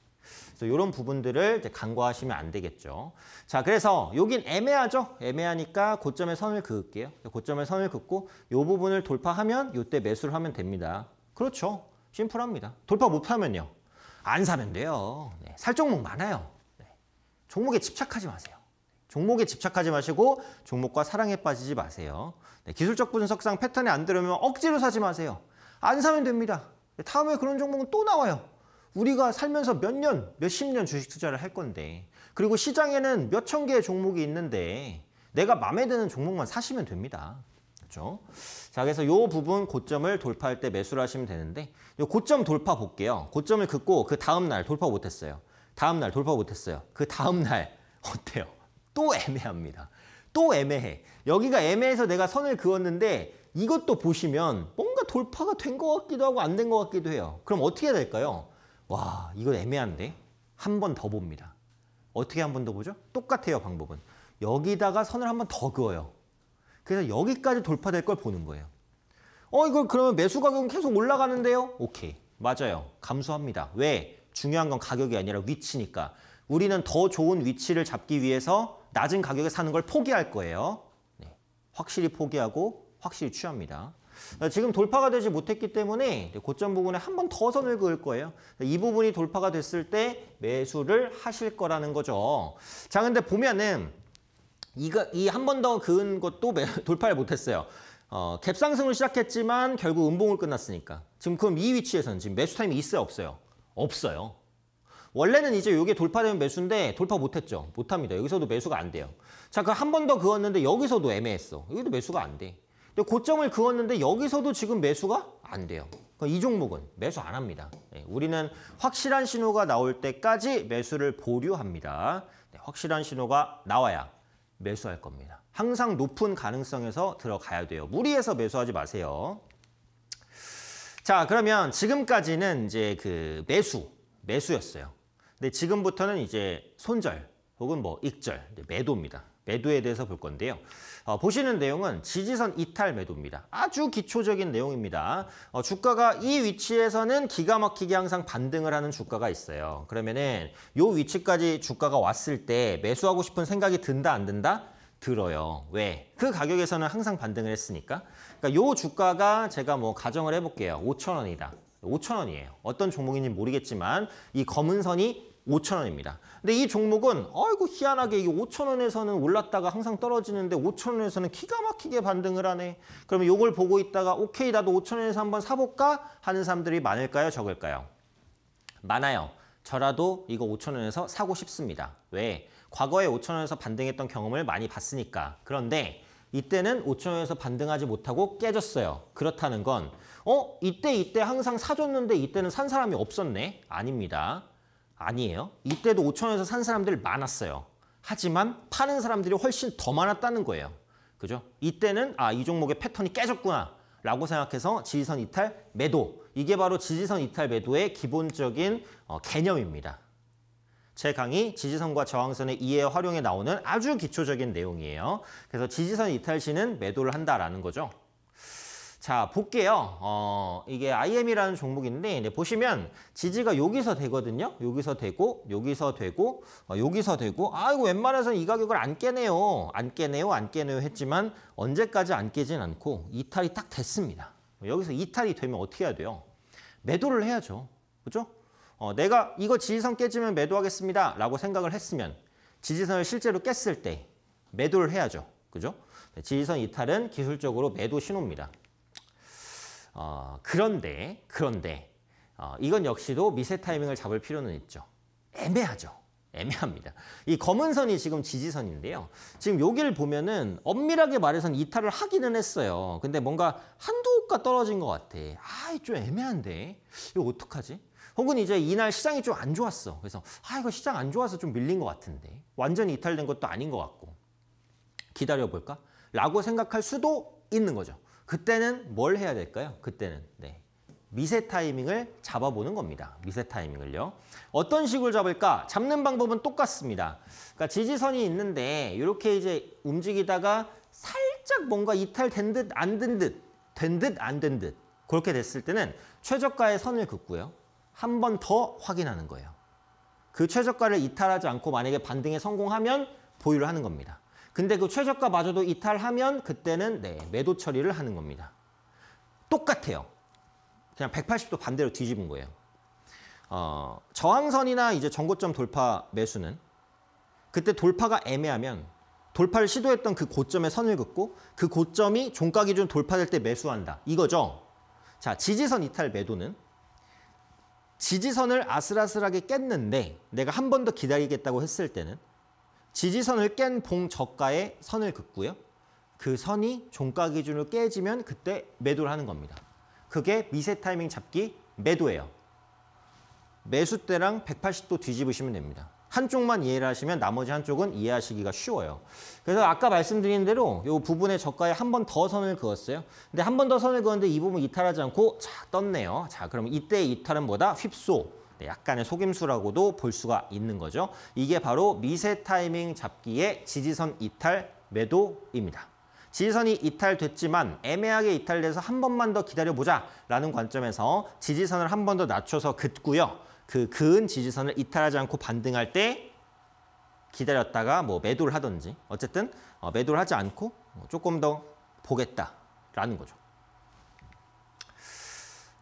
그래서 이런 부분들을 간과하시면 안 되겠죠. 자, 그래서 여긴 애매하죠? 애매하니까 고점에 선을 그을게요. 고점에 선을 긋고 이 부분을 돌파하면 이때 매수를 하면 됩니다. 그렇죠. 심플합니다. 돌파 못하면요. 안 사면 돼요. 네, 살 종목 많아요. 종목에 집착하지 마세요. 종목에 집착하지 마시고 종목과 사랑에 빠지지 마세요. 네, 기술적 분석상 패턴에 안 들으면 억지로 사지 마세요. 안 사면 됩니다. 네, 다음에 그런 종목은 또 나와요. 우리가 살면서 몇 년, 몇 십 년 주식 투자를 할 건데 그리고 시장에는 몇 천 개의 종목이 있는데 내가 마음에 드는 종목만 사시면 됩니다. 그렇죠? 자, 그래서 요 부분 고점을 돌파할 때 매수를 하시면 되는데 요 고점 돌파 볼게요. 고점을 긋고 그 다음 날 돌파 못했어요. 다음날 돌파 못했어요. 그 다음날 어때요? 또 애매합니다. 또 애매해. 여기가 애매해서 내가 선을 그었는데 이것도 보시면 뭔가 돌파가 된 것 같기도 하고 안 된 것 같기도 해요. 그럼 어떻게 해야 될까요? 와 이거 애매한데 한 번 더 봅니다. 어떻게 한 번 더 보죠? 똑같아요 방법은. 여기다가 선을 한 번 더 그어요. 그래서 여기까지 돌파될 걸 보는 거예요. 어 이거 그러면 매수 가격은 계속 올라가는데요? 오케이 맞아요 감소합니다. 왜? 중요한 건 가격이 아니라 위치니까. 우리는 더 좋은 위치를 잡기 위해서 낮은 가격에 사는 걸 포기할 거예요. 네. 확실히 포기하고 확실히 취합니다. 어, 지금 돌파가 되지 못했기 때문에 고점 부분에 한 번 더 선을 그을 거예요. 이 부분이 돌파가 됐을 때 매수를 하실 거라는 거죠. 자, 근데 보면은 이거 이한 번 더 그은 것도 매, 돌파를 못했어요. 어, 갭상승을 시작했지만 결국 음봉을 끝났으니까. 지금 그럼 이 위치에서는 지금 매수 타임이 있어요, 없어요? 없어요. 원래는 이제 이게 돌파되면 매수인데 돌파 못했죠. 못합니다. 여기서도 매수가 안 돼요. 자, 그 한 번 더 그었는데 여기서도 애매했어. 여기도 매수가 안 돼. 근데 고점을 그었는데 여기서도 지금 매수가 안 돼요. 그러니까 이 종목은 매수 안 합니다. 네, 우리는 확실한 신호가 나올 때까지 매수를 보류합니다. 네, 확실한 신호가 나와야 매수할 겁니다. 항상 높은 가능성에서 들어가야 돼요. 무리해서 매수하지 마세요. 자, 그러면 지금까지는 이제 그 매수, 매수였어요. 근데 지금부터는 이제 손절 혹은 뭐 익절, 매도입니다. 매도에 대해서 볼 건데요. 어, 보시는 내용은 지지선 이탈 매도입니다. 아주 기초적인 내용입니다. 어, 주가가 이 위치에서는 기가 막히게 항상 반등을 하는 주가가 있어요. 그러면은 요 위치까지 주가가 왔을 때 매수하고 싶은 생각이 든다 안 든다? 들어요. 왜? 그 가격에서는 항상 반등을 했으니까. 그러니까 요 주가가 제가 뭐 가정을 해볼게요. 5천 원이다. 5천 원이에요. 어떤 종목인지 모르겠지만 이 검은 선이 5천 원입니다. 근데 이 종목은 아이고 희한하게 이게 5천 원에서는 올랐다가 항상 떨어지는데 5천 원에서는 기가 막히게 반등을 하네. 그러면 요걸 보고 있다가 오케이 나도 5천 원에서 한번 사볼까 하는 사람들이 많을까요? 적을까요? 많아요. 저라도 이거 5천 원에서 사고 싶습니다. 왜? 과거에 5천 원에서 반등했던 경험을 많이 봤으니까. 그런데 이때는 5천원에서 반등하지 못하고 깨졌어요. 그렇다는 건 어? 이때 이때 항상 사줬는데 이때는 산 사람이 없었네? 아닙니다. 아니에요. 이때도 5천원에서 산 사람들 많았어요. 하지만 파는 사람들이 훨씬 더 많았다는 거예요. 그죠? 이때는 아, 이 종목의 패턴이 깨졌구나. 라고 생각해서 지지선 이탈 매도. 이게 바로 지지선 이탈 매도의 기본적인 어, 개념입니다. 제 강의 지지선과 저항선의 이해 활용에 나오는 아주 기초적인 내용이에요. 그래서 지지선 이탈 시는 매도를 한다라는 거죠. 자 볼게요. 어, 이게 IM이라는 종목인데 이제 보시면 지지가 여기서 되거든요. 여기서 되고 여기서 되고 어, 여기서 되고 아이고 웬만해선 이 가격을 안 깨네요. 안 깨네요. 안 깨네요 했지만 언제까지 안 깨진 않고 이탈이 딱 됐습니다. 여기서 이탈이 되면 어떻게 해야 돼요? 매도를 해야죠. 그죠? 어, 내가 이거 지지선 깨지면 매도하겠습니다. 라고 생각을 했으면 지지선을 실제로 깼을 때 매도를 해야죠. 그죠? 네, 지지선 이탈은 기술적으로 매도 신호입니다. 어, 그런데, 그런데, 어, 이건 역시도 미세 타이밍을 잡을 필요는 있죠. 애매하죠. 애매합니다. 이 검은 선이 지금 지지선인데요. 지금 여기를 보면은 엄밀하게 말해선 이탈을 하기는 했어요. 근데 뭔가 한두 호가 떨어진 것 같아. 아, 좀 애매한데. 이거 어떡하지? 혹은 이제 이날 시장이 좀 안 좋았어. 그래서 아 이거 시장 안 좋아서 좀 밀린 것 같은데 완전히 이탈된 것도 아닌 것 같고 기다려볼까? 라고 생각할 수도 있는 거죠. 그때는 뭘 해야 될까요? 그때는 네. 미세 타이밍을 잡아보는 겁니다. 미세 타이밍을요. 어떤 식으로 잡을까? 잡는 방법은 똑같습니다. 그러니까 지지선이 있는데 이렇게 이제 움직이다가 살짝 뭔가 이탈된 듯 안 된 듯, 된 듯 안 된 듯 그렇게 됐을 때는 최저가의 선을 긋고요. 한번더 확인하는 거예요. 그 최저가를 이탈하지 않고 만약에 반등에 성공하면 보유를 하는 겁니다. 근데 그 최저가마저도 이탈하면 그때는 네, 매도 처리를 하는 겁니다. 똑같아요. 그냥 180도 반대로 뒤집은 거예요. 어, 저항선이나 이제 전고점 돌파 매수는 그때 돌파가 애매하면 돌파를 시도했던 그 고점에 선을 긋고 그 고점이 종가 기준 돌파될 때 매수한다. 이거죠. 자, 지지선 이탈 매도는 지지선을 아슬아슬하게 깼는데 내가 한 번 더 기다리겠다고 했을 때는 지지선을 깬 봉 저가에 선을 긋고요. 그 선이 종가 기준으로 깨지면 그때 매도를 하는 겁니다. 그게 미세 타이밍 잡기 매도예요. 매수 때랑 180도 뒤집으시면 됩니다. 한쪽만 이해를 하시면 나머지 한쪽은 이해하시기가 쉬워요. 그래서 아까 말씀드린 대로 이 부분의 저가에 한 번 더 선을 그었어요. 근데 한 번 더 선을 그었는데 이 부분 이탈하지 않고 자 떴네요. 자 그럼 이때 이탈은 뭐다? 휩소. 네, 약간의 속임수라고도 볼 수가 있는 거죠. 이게 바로 미세 타이밍 잡기의 지지선 이탈 매도입니다. 지지선이 이탈됐지만 애매하게 이탈돼서 한 번만 더 기다려보자 라는 관점에서 지지선을 한 번 더 낮춰서 긋고요. 그 그은 지지선을 이탈하지 않고 반등할 때 기다렸다가 뭐 매도를 하든지 어쨌든 어, 매도를 하지 않고 뭐 조금 더 보겠다라는 거죠.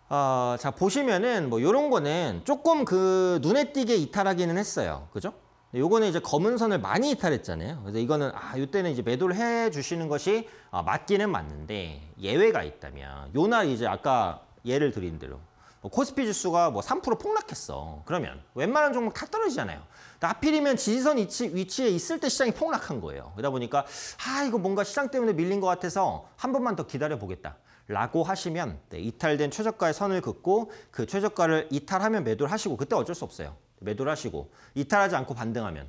어, 자 보시면은 뭐 이런 거는 조금 그 눈에 띄게 이탈하기는 했어요. 그죠? 요거는 이제 검은 선을 많이 이탈했잖아요. 그래서 이거는 아 이때는 이제 매도를 해 주시는 것이 아, 맞기는 맞는데 예외가 있다면 요날 이제 아까 예를 드린 대로 뭐 코스피 지수가 뭐 3% 폭락했어. 그러면 웬만한 종목 다 떨어지잖아요. 그러니까 하필이면 지지선 위치, 에 있을 때 시장이 폭락한 거예요. 그러다 보니까 아 이거 뭔가 시장 때문에 밀린 것 같아서 한 번만 더 기다려보겠다. 라고 하시면 네, 이탈된 최저가의 선을 긋고 그 최저가를 이탈하면 매도를 하시고 그때 어쩔 수 없어요. 매도를 하시고 이탈하지 않고 반등하면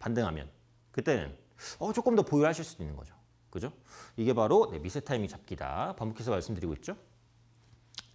반등하면 그때는 어, 조금 더 보유하실 수도 있는 거죠. 그죠? 이게 바로 네, 미세 타이밍 잡기다. 반복해서 말씀드리고 있죠.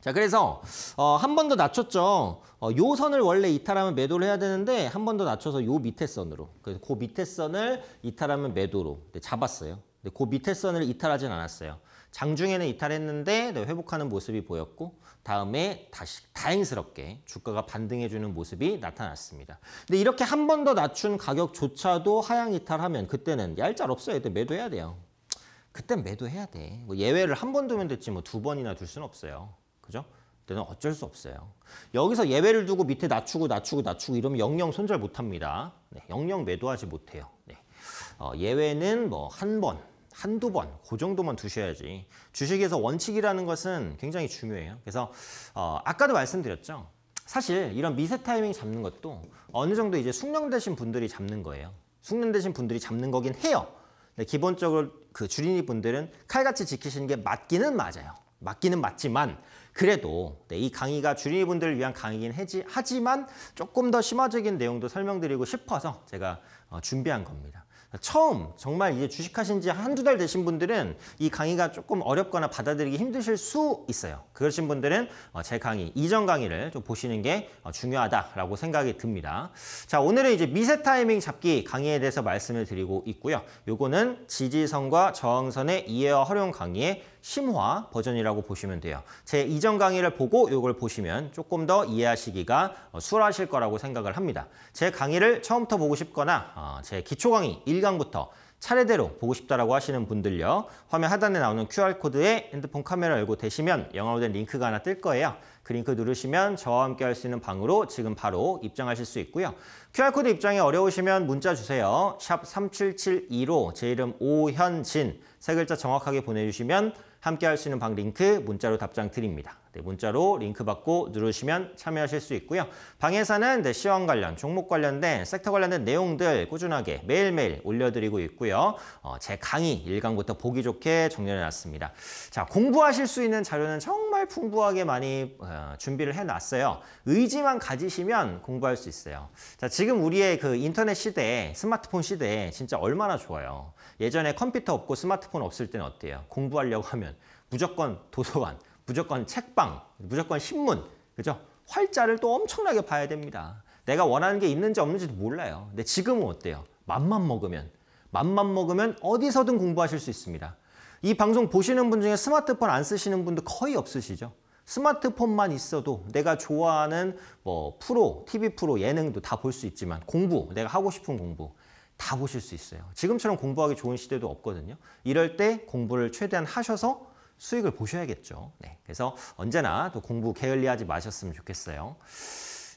자 그래서 어, 한 번 더 낮췄죠. 어, 요 선을 원래 이탈하면 매도를 해야 되는데 한 번 더 낮춰서 요 밑에 선으로 그래서 그 밑에 선을 이탈하면 매도로 네, 잡았어요. 근데 그 밑에 선을 이탈하진 않았어요. 장중에는 이탈했는데 네, 회복하는 모습이 보였고 다음에 다시 다행스럽게 주가가 반등해주는 모습이 나타났습니다. 근데 이렇게 한 번 더 낮춘 가격조차도 하향 이탈하면 그때는 얄짤 없어요. 그때 매도해야 돼요. 그때 매도해야 돼. 뭐 예외를 한 번 두면 됐지 뭐 두 번이나 둘 수는 없어요. 그죠? 때는 어쩔 수 없어요. 여기서 예외를 두고 밑에 낮추고 낮추고 낮추고 이러면 영영 손절 못합니다. 네, 영영 매도하지 못해요. 네. 어, 예외는 뭐 한 번, 한두 번, 그 정도만 두셔야지. 주식에서 원칙이라는 것은 굉장히 중요해요. 그래서 어, 아까도 말씀드렸죠. 사실 이런 미세 타이밍 잡는 것도 어느 정도 이제 숙련되신 분들이 잡는 거예요. 숙련되신 분들이 잡는 거긴 해요. 근 기본적으로 그 주린이 분들은 칼같이 지키시는 게 맞기는 맞아요. 맞기는 맞지만 그래도 네, 이 강의가 주린이분들을 위한 강의긴 하지, 하지만 조금 더 심화적인 내용도 설명드리고 싶어서 제가 어, 준비한 겁니다. 처음 정말 이제 주식하신 지 한두 달 되신 분들은 이 강의가 조금 어렵거나 받아들이기 힘드실 수 있어요. 그러신 분들은 어, 제 강의, 이전 강의를 좀 보시는 게 어, 중요하다라고 생각이 듭니다. 자, 오늘은 이제 미세 타이밍 잡기 강의에 대해서 말씀을 드리고 있고요. 요거는 지지선과 저항선의 이해와 활용 강의에 심화 버전이라고 보시면 돼요. 제 이전 강의를 보고 이걸 보시면 조금 더 이해하시기가 어, 수월하실 거라고 생각을 합니다. 제 강의를 처음부터 보고 싶거나 어, 제 기초 강의 1강부터 차례대로 보고 싶다라고 하시는 분들요. 화면 하단에 나오는 QR코드에 핸드폰 카메라 열고 대시면 영어로 된 링크가 하나 뜰 거예요. 그 링크 누르시면 저와 함께 할 수 있는 방으로 지금 바로 입장하실 수 있고요. QR코드 입장이 어려우시면 문자 주세요. 샵 3772로 제 이름 오현진 세 글자 정확하게 보내주시면 함께 할 수 있는 방 링크 문자로 답장 드립니다. 네, 문자로 링크 받고 누르시면 참여하실 수 있고요. 방에서는 네, 시험 관련, 종목 관련된, 섹터 관련된 내용들 꾸준하게 매일매일 올려드리고 있고요. 어, 제 강의 1강부터 보기 좋게 정리해놨습니다. 자, 공부하실 수 있는 자료는 정말 풍부하게 많이 어, 준비를 해놨어요. 의지만 가지시면 공부할 수 있어요. 자, 지금 우리의 그 인터넷 시대에, 스마트폰 시대에 진짜 얼마나 좋아요. 예전에 컴퓨터 없고 스마트폰 없을 때는 어때요? 공부하려고 하면 무조건 도서관, 무조건 책방, 무조건 신문, 그죠? 활자를 또 엄청나게 봐야 됩니다. 내가 원하는 게 있는지 없는지도 몰라요. 근데 지금은 어때요? 맘만 먹으면, 맘만 먹으면 어디서든 공부하실 수 있습니다. 이 방송 보시는 분 중에 스마트폰 안 쓰시는 분도 거의 없으시죠? 스마트폰만 있어도 내가 좋아하는 뭐 프로, TV 프로, 예능도 다 볼 수 있지만 공부, 내가 하고 싶은 공부 다 보실 수 있어요. 지금처럼 공부하기 좋은 시대도 없거든요. 이럴 때 공부를 최대한 하셔서 수익을 보셔야겠죠. 네, 그래서 언제나 또 공부 게을리하지 마셨으면 좋겠어요.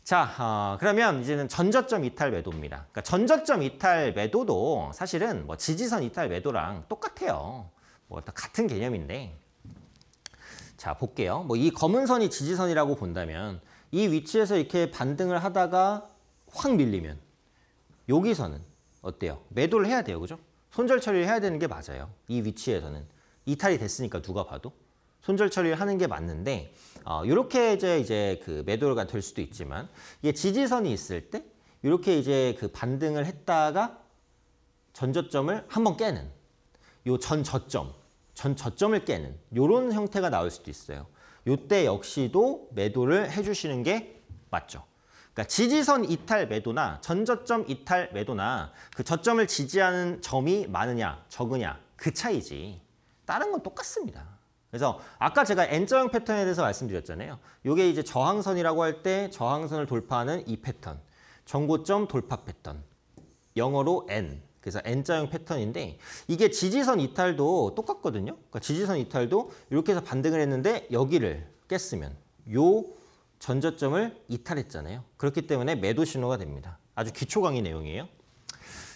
자, 어, 그러면 이제는 전저점 이탈 매도입니다. 그러니까 전저점 이탈 매도도 사실은 뭐 지지선 이탈 매도랑 똑같아요. 뭐 같은 개념인데. 자, 볼게요. 뭐 이 검은 선이 지지선이라고 본다면 이 위치에서 이렇게 반등을 하다가 확 밀리면 여기서는 어때요? 매도를 해야 돼요. 그죠? 손절 처리를 해야 되는 게 맞아요. 이 위치에서는. 이탈이 됐으니까 누가 봐도 손절 처리를 하는 게 맞는데 어, 이렇게 이제 이제 그 매도가 될 수도 있지만 이게 지지선이 있을 때 이렇게 이제 그 반등을 했다가 전저점을 한 번 깨는 요 전저점 전 저점을 깨는 요런 형태가 나올 수도 있어요. 요때 역시도 매도를 해주시는 게 맞죠. 그러니까 지지선 이탈 매도나 전저점 이탈 매도나 그 저점을 지지하는 점이 많으냐 적으냐 그 차이지. 다른 건 똑같습니다. 그래서 아까 제가 N자형 패턴에 대해서 말씀드렸잖아요. 이게 이제 저항선이라고 할 때 저항선을 돌파하는 이 패턴. 전고점 돌파 패턴. 영어로 N. 그래서 N자형 패턴인데 이게 지지선 이탈도 똑같거든요. 그러니까 지지선 이탈도 이렇게 해서 반등을 했는데 여기를 깼으면 요 전저점을 이탈했잖아요. 그렇기 때문에 매도 신호가 됩니다. 아주 기초 강의 내용이에요.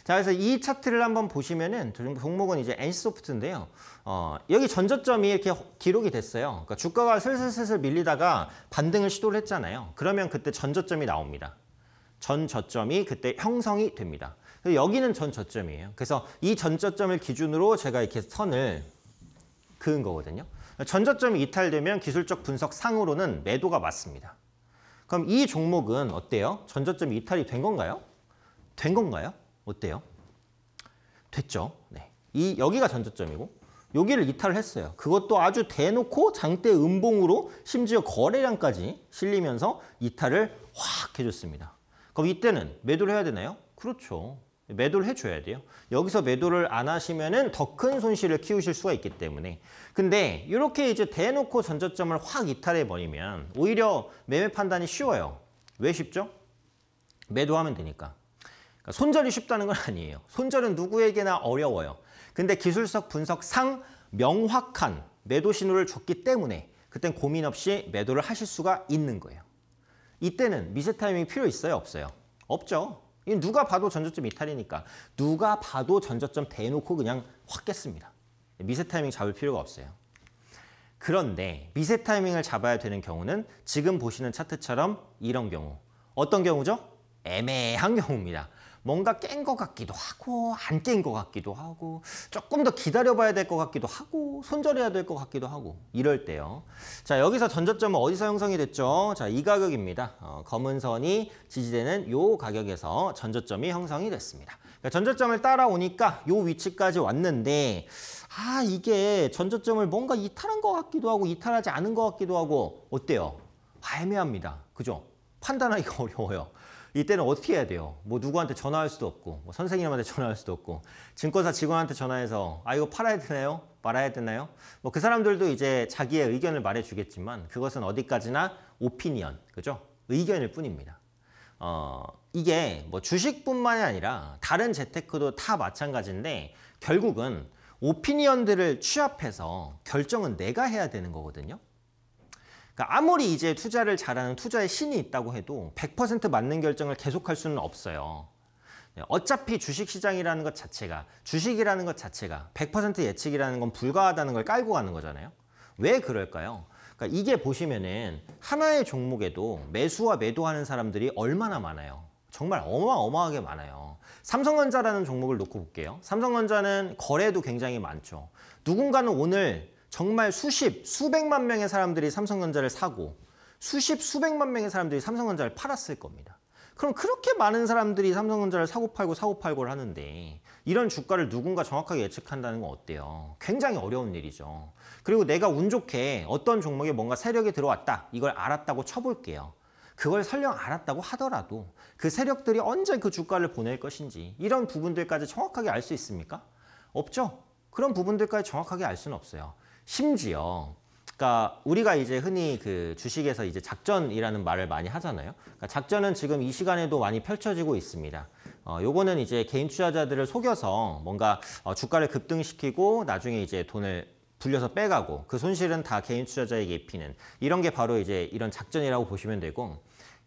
자, 그래서 이 차트를 한번 보시면은 종목은 이제 NC소프트인데요. 어, 여기 전저점이 이렇게 기록이 됐어요. 그러니까 주가가 슬슬슬슬 밀리다가 반등을 시도를 했잖아요. 그러면 그때 전저점이 나옵니다. 전저점이 그때 형성이 됩니다. 여기는 전저점이에요. 그래서 이 전저점을 기준으로 제가 이렇게 선을 그은 거거든요. 전저점이 이탈되면 기술적 분석 상으로는 매도가 맞습니다. 그럼 이 종목은 어때요? 전저점이 이탈이 된 건가요? 된 건가요? 어때요? 됐죠? 네. 이 여기가 전저점이고 여기를 이탈을 했어요. 그것도 아주 대놓고 장대 음봉으로 심지어 거래량까지 실리면서 이탈을 확 해줬습니다. 그럼 이때는 매도를 해야 되나요? 그렇죠. 매도를 해줘야 돼요. 여기서 매도를 안 하시면 더 큰 손실을 키우실 수가 있기 때문에 근데 이렇게 이제 대놓고 전저점을 확 이탈해버리면 오히려 매매 판단이 쉬워요. 왜 쉽죠? 매도하면 되니까. 그러니까 손절이 쉽다는 건 아니에요. 손절은 누구에게나 어려워요. 근데 기술적 분석상 명확한 매도 신호를 줬기 때문에 그땐 고민 없이 매도를 하실 수가 있는 거예요. 이때는 미세 타이밍이 필요 있어요? 없어요? 없죠. 누가 봐도 전저점 이탈이니까 누가 봐도 전저점 대놓고 그냥 확 깼습니다. 미세 타이밍 잡을 필요가 없어요. 그런데 미세 타이밍을 잡아야 되는 경우는 지금 보시는 차트처럼 이런 경우 어떤 경우죠? 애매한 경우입니다. 뭔가 깬 것 같기도 하고 안 깬 것 같기도 하고 조금 더 기다려봐야 될 것 같기도 하고 손절해야 될 것 같기도 하고 이럴 때요. 자 여기서 전저점은 어디서 형성이 됐죠? 자 이 가격입니다. 어, 검은 선이 지지되는 요 가격에서 전저점이 형성이 됐습니다. 그러니까 전저점을 따라오니까 요 위치까지 왔는데 아 이게 전저점을 뭔가 이탈한 것 같기도 하고 이탈하지 않은 것 같기도 하고 어때요? 애매합니다. 그죠? 판단하기가 어려워요. 이때는 어떻게 해야 돼요? 뭐 누구한테 전화할 수도 없고 뭐 선생님한테 전화할 수도 없고 증권사 직원한테 전화해서 아 이거 팔아야 되나요? 말아야 되나요? 뭐 그 사람들도 이제 자기의 의견을 말해주겠지만 그것은 어디까지나 오피니언, 그죠? 의견일 뿐입니다. 어, 이게 뭐 주식뿐만이 아니라 다른 재테크도 다 마찬가지인데 결국은 오피니언들을 취합해서 결정은 내가 해야 되는 거거든요. 그러니까 아무리 이제 투자를 잘하는 투자의 신이 있다고 해도 100% 맞는 결정을 계속할 수는 없어요. 네, 어차피 주식시장이라는 것 자체가 주식이라는 것 자체가 100% 예측이라는 건 불가하다는 걸 깔고 가는 거잖아요. 왜 그럴까요? 그러니까 이게 보시면은 하나의 종목에도 매수와 매도하는 사람들이 얼마나 많아요. 정말 어마어마하게 많아요. 삼성전자라는 종목을 놓고 볼게요. 삼성전자는 거래도 굉장히 많죠. 누군가는 오늘 정말 수십, 수백만 명의 사람들이 삼성전자를 사고 수십, 수백만 명의 사람들이 삼성전자를 팔았을 겁니다. 그럼 그렇게 많은 사람들이 삼성전자를 사고 팔고 사고 팔고를 하는데 이런 주가를 누군가 정확하게 예측한다는 건 어때요? 굉장히 어려운 일이죠. 그리고 내가 운 좋게 어떤 종목에 뭔가 세력이 들어왔다. 이걸 알았다고 쳐볼게요. 그걸 설령 알았다고 하더라도 그 세력들이 언제 그 주가를 보낼 것인지 이런 부분들까지 정확하게 알 수 있습니까? 없죠. 그런 부분들까지 정확하게 알 수는 없어요. 심지어 그러니까 우리가 이제 흔히 그 주식에서 이제 작전이라는 말을 많이 하잖아요. 그러니까 작전은 지금 이 시간에도 많이 펼쳐지고 있습니다. 어, 요거는 이제 개인 투자자들을 속여서 뭔가 어, 주가를 급등시키고 나중에 이제 돈을 불려서 빼가고 그 손실은 다 개인 투자자에게 입히는 이런 게 바로 이제 이런 작전이라고 보시면 되고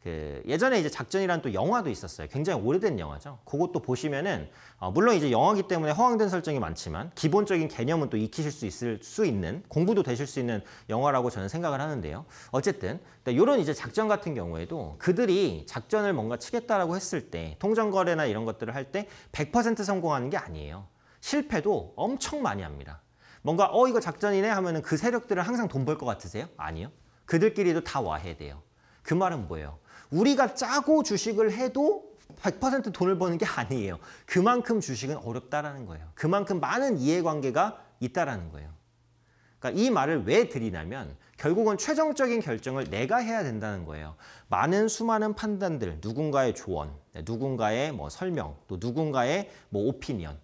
그 예전에 이제 작전이라는 또 영화도 있었어요. 굉장히 오래된 영화죠. 그것도 보시면은 어 물론 이제 영화기 때문에 허황된 설정이 많지만 기본적인 개념은 또 익히실 수 있을 수 있는 공부도 되실 수 있는 영화라고 저는 생각을 하는데요. 어쨌든 이런 이제 작전 같은 경우에도 그들이 작전을 뭔가 치겠다라고 했을 때 통정 거래나 이런 것들을 할 때 100% 성공하는 게 아니에요. 실패도 엄청 많이 합니다. 뭔가 어 이거 작전이네 하면은 그 세력들은 항상 돈 벌 것 같으세요? 아니요. 그들끼리도 다 와해돼요. 그 말은 뭐예요? 우리가 짜고 주식을 해도 100% 돈을 버는 게 아니에요. 그만큼 주식은 어렵다라는 거예요. 그만큼 많은 이해관계가 있다라는 거예요. 그러니까 이 말을 왜 드리냐면 결국은 최종적인 결정을 내가 해야 된다는 거예요. 많은 수많은 판단들, 누군가의 조언, 네, 누군가의 뭐 설명, 또 누군가의 뭐 오피니언,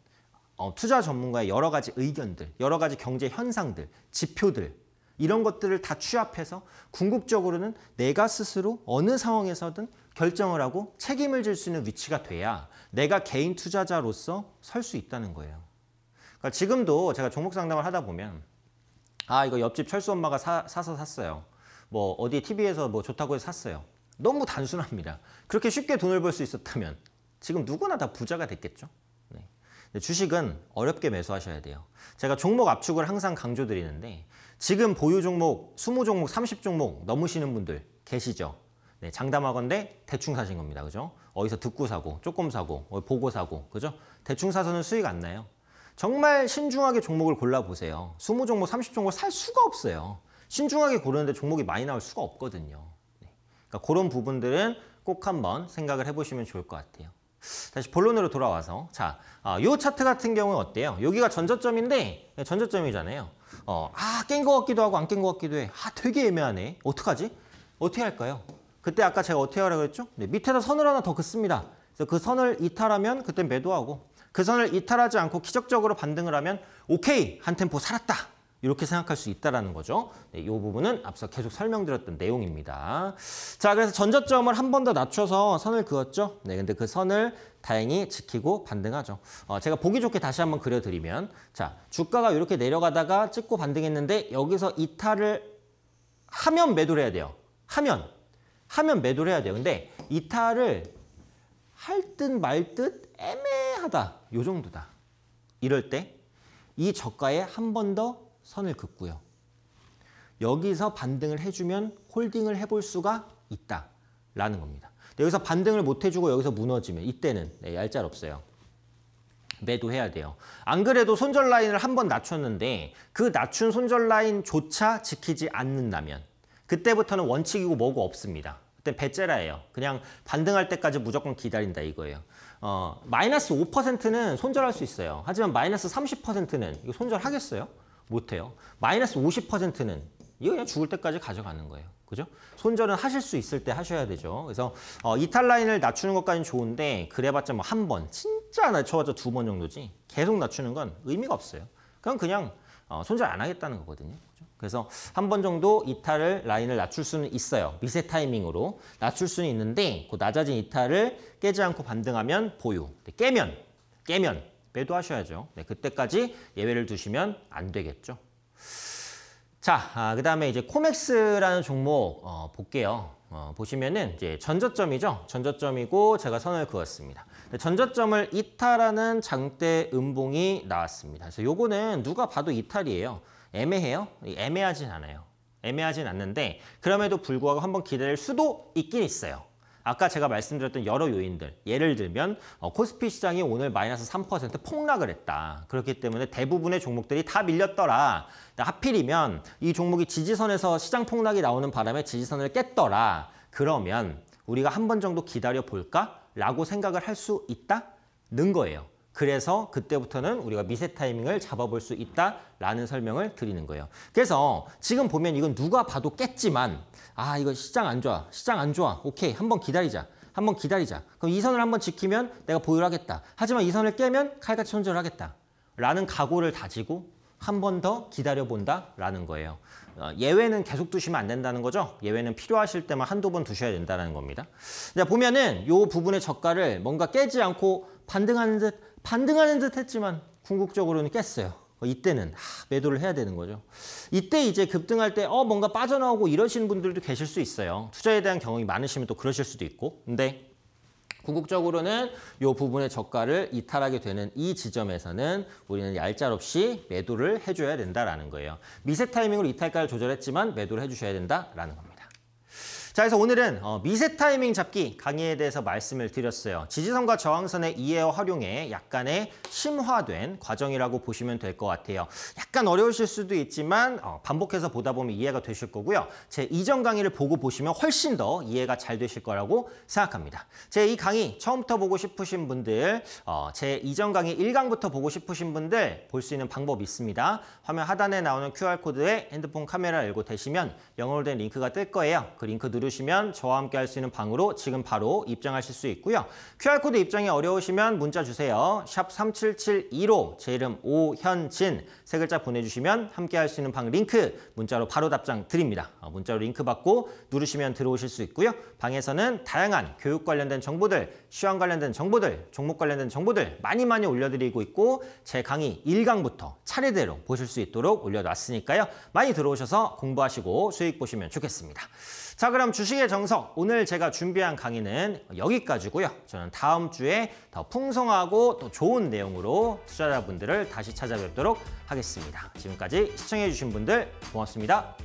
어, 투자 전문가의 여러 가지 의견들, 여러 가지 경제 현상들, 지표들 이런 것들을 다 취합해서 궁극적으로는 내가 스스로 어느 상황에서든 결정을 하고 책임을 질 수 있는 위치가 돼야 내가 개인 투자자로서 설 수 있다는 거예요. 그러니까 지금도 제가 종목 상담을 하다 보면 아 이거 옆집 철수 엄마가 사, 사서 샀어요. 뭐 어디 TV에서 뭐 좋다고 해서 샀어요. 너무 단순합니다. 그렇게 쉽게 돈을 벌 수 있었다면 지금 누구나 다 부자가 됐겠죠. 네. 주식은 어렵게 매수하셔야 돼요. 제가 종목 압축을 항상 강조드리는데 지금 보유 종목 20종목, 30종목 넘으시는 분들 계시죠? 네, 장담하건데 대충 사신 겁니다. 그죠? 어디서 듣고 사고, 조금 사고, 어, 보고 사고. 그죠? 대충 사서는 수익 안 나요. 정말 신중하게 종목을 골라보세요. 20종목, 30종목 살 수가 없어요. 신중하게 고르는데 종목이 많이 나올 수가 없거든요. 네. 그러니까 그런 부분들은 꼭 한번 생각을 해보시면 좋을 것 같아요. 다시 본론으로 돌아와서 자, 어, 요 차트 같은 경우는 어때요? 여기가 전저점인데 예, 전저점이잖아요. 어, 아, 깬 것 같기도 하고 안 깬 것 같기도 해. 아, 되게 애매하네. 어떡하지? 어떻게 할까요? 그때 아까 제가 어떻게 하라고 했죠? 네, 밑에서 선을 하나 더 긋습니다. 그래서 그 선을 이탈하면 그때 매도하고 그 선을 이탈하지 않고 기적적으로 반등을 하면 오케이 한 템포 살았다 이렇게 생각할 수 있다라는 거죠. 네, 이 부분은 앞서 계속 설명드렸던 내용입니다. 자, 그래서 전저점을 한 번 더 낮춰서 선을 그었죠. 네, 근데 그 선을 다행히 지키고 반등하죠. 어, 제가 보기 좋게 다시 한 번 그려드리면 자, 주가가 이렇게 내려가다가 찍고 반등했는데 여기서 이탈을 하면 매도를 해야 돼요. 하면. 하면 매도를 해야 돼요. 근데 이탈을 할 듯 말 듯 애매하다. 요 정도다. 이럴 때 이 저가에 한번더 선을 긋고요. 여기서 반등을 해주면 홀딩을 해볼 수가 있다라는 겁니다. 여기서 반등을 못 해주고 여기서 무너지면 이때는 네, 얄짤 없어요. 매도해야 돼요. 안 그래도 손절 라인을 한 번 낮췄는데 그 낮춘 손절 라인조차 지키지 않는다면 그때부터는 원칙이고 뭐고 없습니다. 그때 배째라예요. 그냥 반등할 때까지 무조건 기다린다 이거예요. 어, 마이너스 5%는 손절할 수 있어요. 하지만 마이너스 30%는 이거 손절하겠어요? 못해요. 마이너스 50%는 이거 그냥 죽을 때까지 가져가는 거예요. 그죠? 손절은 하실 수 있을 때 하셔야 되죠. 그래서 어, 이탈 라인을 낮추는 것까지는 좋은데 그래봤자 뭐 한 번, 진짜 낮춰봤자 두 번 정도지 계속 낮추는 건 의미가 없어요. 그럼 그냥 어, 손절 안 하겠다는 거거든요. 그죠? 그래서 한 번 정도 이탈을 라인을 낮출 수는 있어요. 미세 타이밍으로 낮출 수는 있는데 그 낮아진 이탈을 깨지 않고 반등하면 보유. 깨면 깨면 빼도하셔야죠 네, 그때까지 예외를 두시면 안 되겠죠. 자, 아, 그 다음에 이제 코맥스라는 종목 어, 볼게요. 어, 보시면은 이제 전저점이죠. 전저점이고 제가 선을 그었습니다. 네, 전저점을 이탈하는 장대 음봉이 나왔습니다. 그래서 요거는 누가 봐도 이탈이에요. 애매해요? 애매하진 않아요. 애매하진 않는데 그럼에도 불구하고 한번 기다릴 수도 있긴 있어요. 아까 제가 말씀드렸던 여러 요인들 예를 들면 어, 코스피 시장이 오늘 마이너스 3% 폭락을 했다. 그렇기 때문에 대부분의 종목들이 다 밀렸더라. 하필이면 이 종목이 지지선에서 시장 폭락이 나오는 바람에 지지선을 깼더라. 그러면 우리가 한 번 정도 기다려 볼까? 라고 생각을 할 수 있다는 거예요. 그래서 그때부터는 우리가 미세 타이밍을 잡아볼 수 있다라는 설명을 드리는 거예요. 그래서 지금 보면 이건 누가 봐도 깼지만 아 이거 시장 안 좋아, 시장 안 좋아, 오케이 한번 기다리자. 한번 기다리자. 그럼 이 선을 한번 지키면 내가 보유하겠다. 하지만 이 선을 깨면 칼같이 손절하겠다. 라는 각오를 다지고 한 번 더 기다려본다라는 거예요. 어, 예외는 계속 두시면 안 된다는 거죠. 예외는 필요하실 때만 한두 번 두셔야 된다는 겁니다. 자, 보면은 요 부분의 저가를 뭔가 깨지 않고 반등하는 듯 반등하는 듯 했지만 궁극적으로는 깼어요. 어, 이때는 하, 매도를 해야 되는 거죠. 이때 이제 급등할 때 어, 뭔가 빠져나오고 이러시는 분들도 계실 수 있어요. 투자에 대한 경험이 많으시면 또 그러실 수도 있고. 근데 궁극적으로는 이 부분의 저가를 이탈하게 되는 이 지점에서는 우리는 얄짤없이 매도를 해줘야 된다라는 거예요. 미세 타이밍으로 이탈가를 조절했지만 매도를 해주셔야 된다라는 겁니다. 자, 그래서 오늘은 어, 미세 타이밍 잡기 강의에 대해서 말씀을 드렸어요. 지지선과 저항선의 이해와 활용에 약간의 심화된 과정이라고 보시면 될 것 같아요. 약간 어려우실 수도 있지만 어, 반복해서 보다 보면 이해가 되실 거고요. 제 이전 강의를 보고 보시면 훨씬 더 이해가 잘 되실 거라고 생각합니다. 제 이 강의 처음부터 보고 싶으신 분들, 어, 제 이전 강의 1강부터 보고 싶으신 분들 볼 수 있는 방법이 있습니다. 화면 하단에 나오는 QR코드에 핸드폰 카메라 열고 되시면 영어로 된 링크가 뜰 거예요. 그 링크 누르 누르시면 저와 함께 할 수 있는 방으로 지금 바로 입장하실 수 있고요. QR코드 입장이 어려우시면 문자 주세요. 샵 3772로 제 이름 오현진 세 글자 보내주시면 함께 할 수 있는 방 링크 문자로 바로 답장 드립니다. 어, 문자로 링크 받고 누르시면 들어오실 수 있고요. 방에서는 다양한 교육 관련된 정보들, 시험 관련된 정보들, 종목 관련된 정보들 많이 많이 올려드리고 있고 제 강의 1강부터 차례대로 보실 수 있도록 올려놨으니까요. 많이 들어오셔서 공부하시고 수익 보시면 좋겠습니다. 자 그럼 주식의 정석 오늘 제가 준비한 강의는 여기까지고요. 저는 다음 주에 더 풍성하고 또 좋은 내용으로 투자자분들을 다시 찾아뵙도록 하겠습니다. 지금까지 시청해주신 분들 고맙습니다.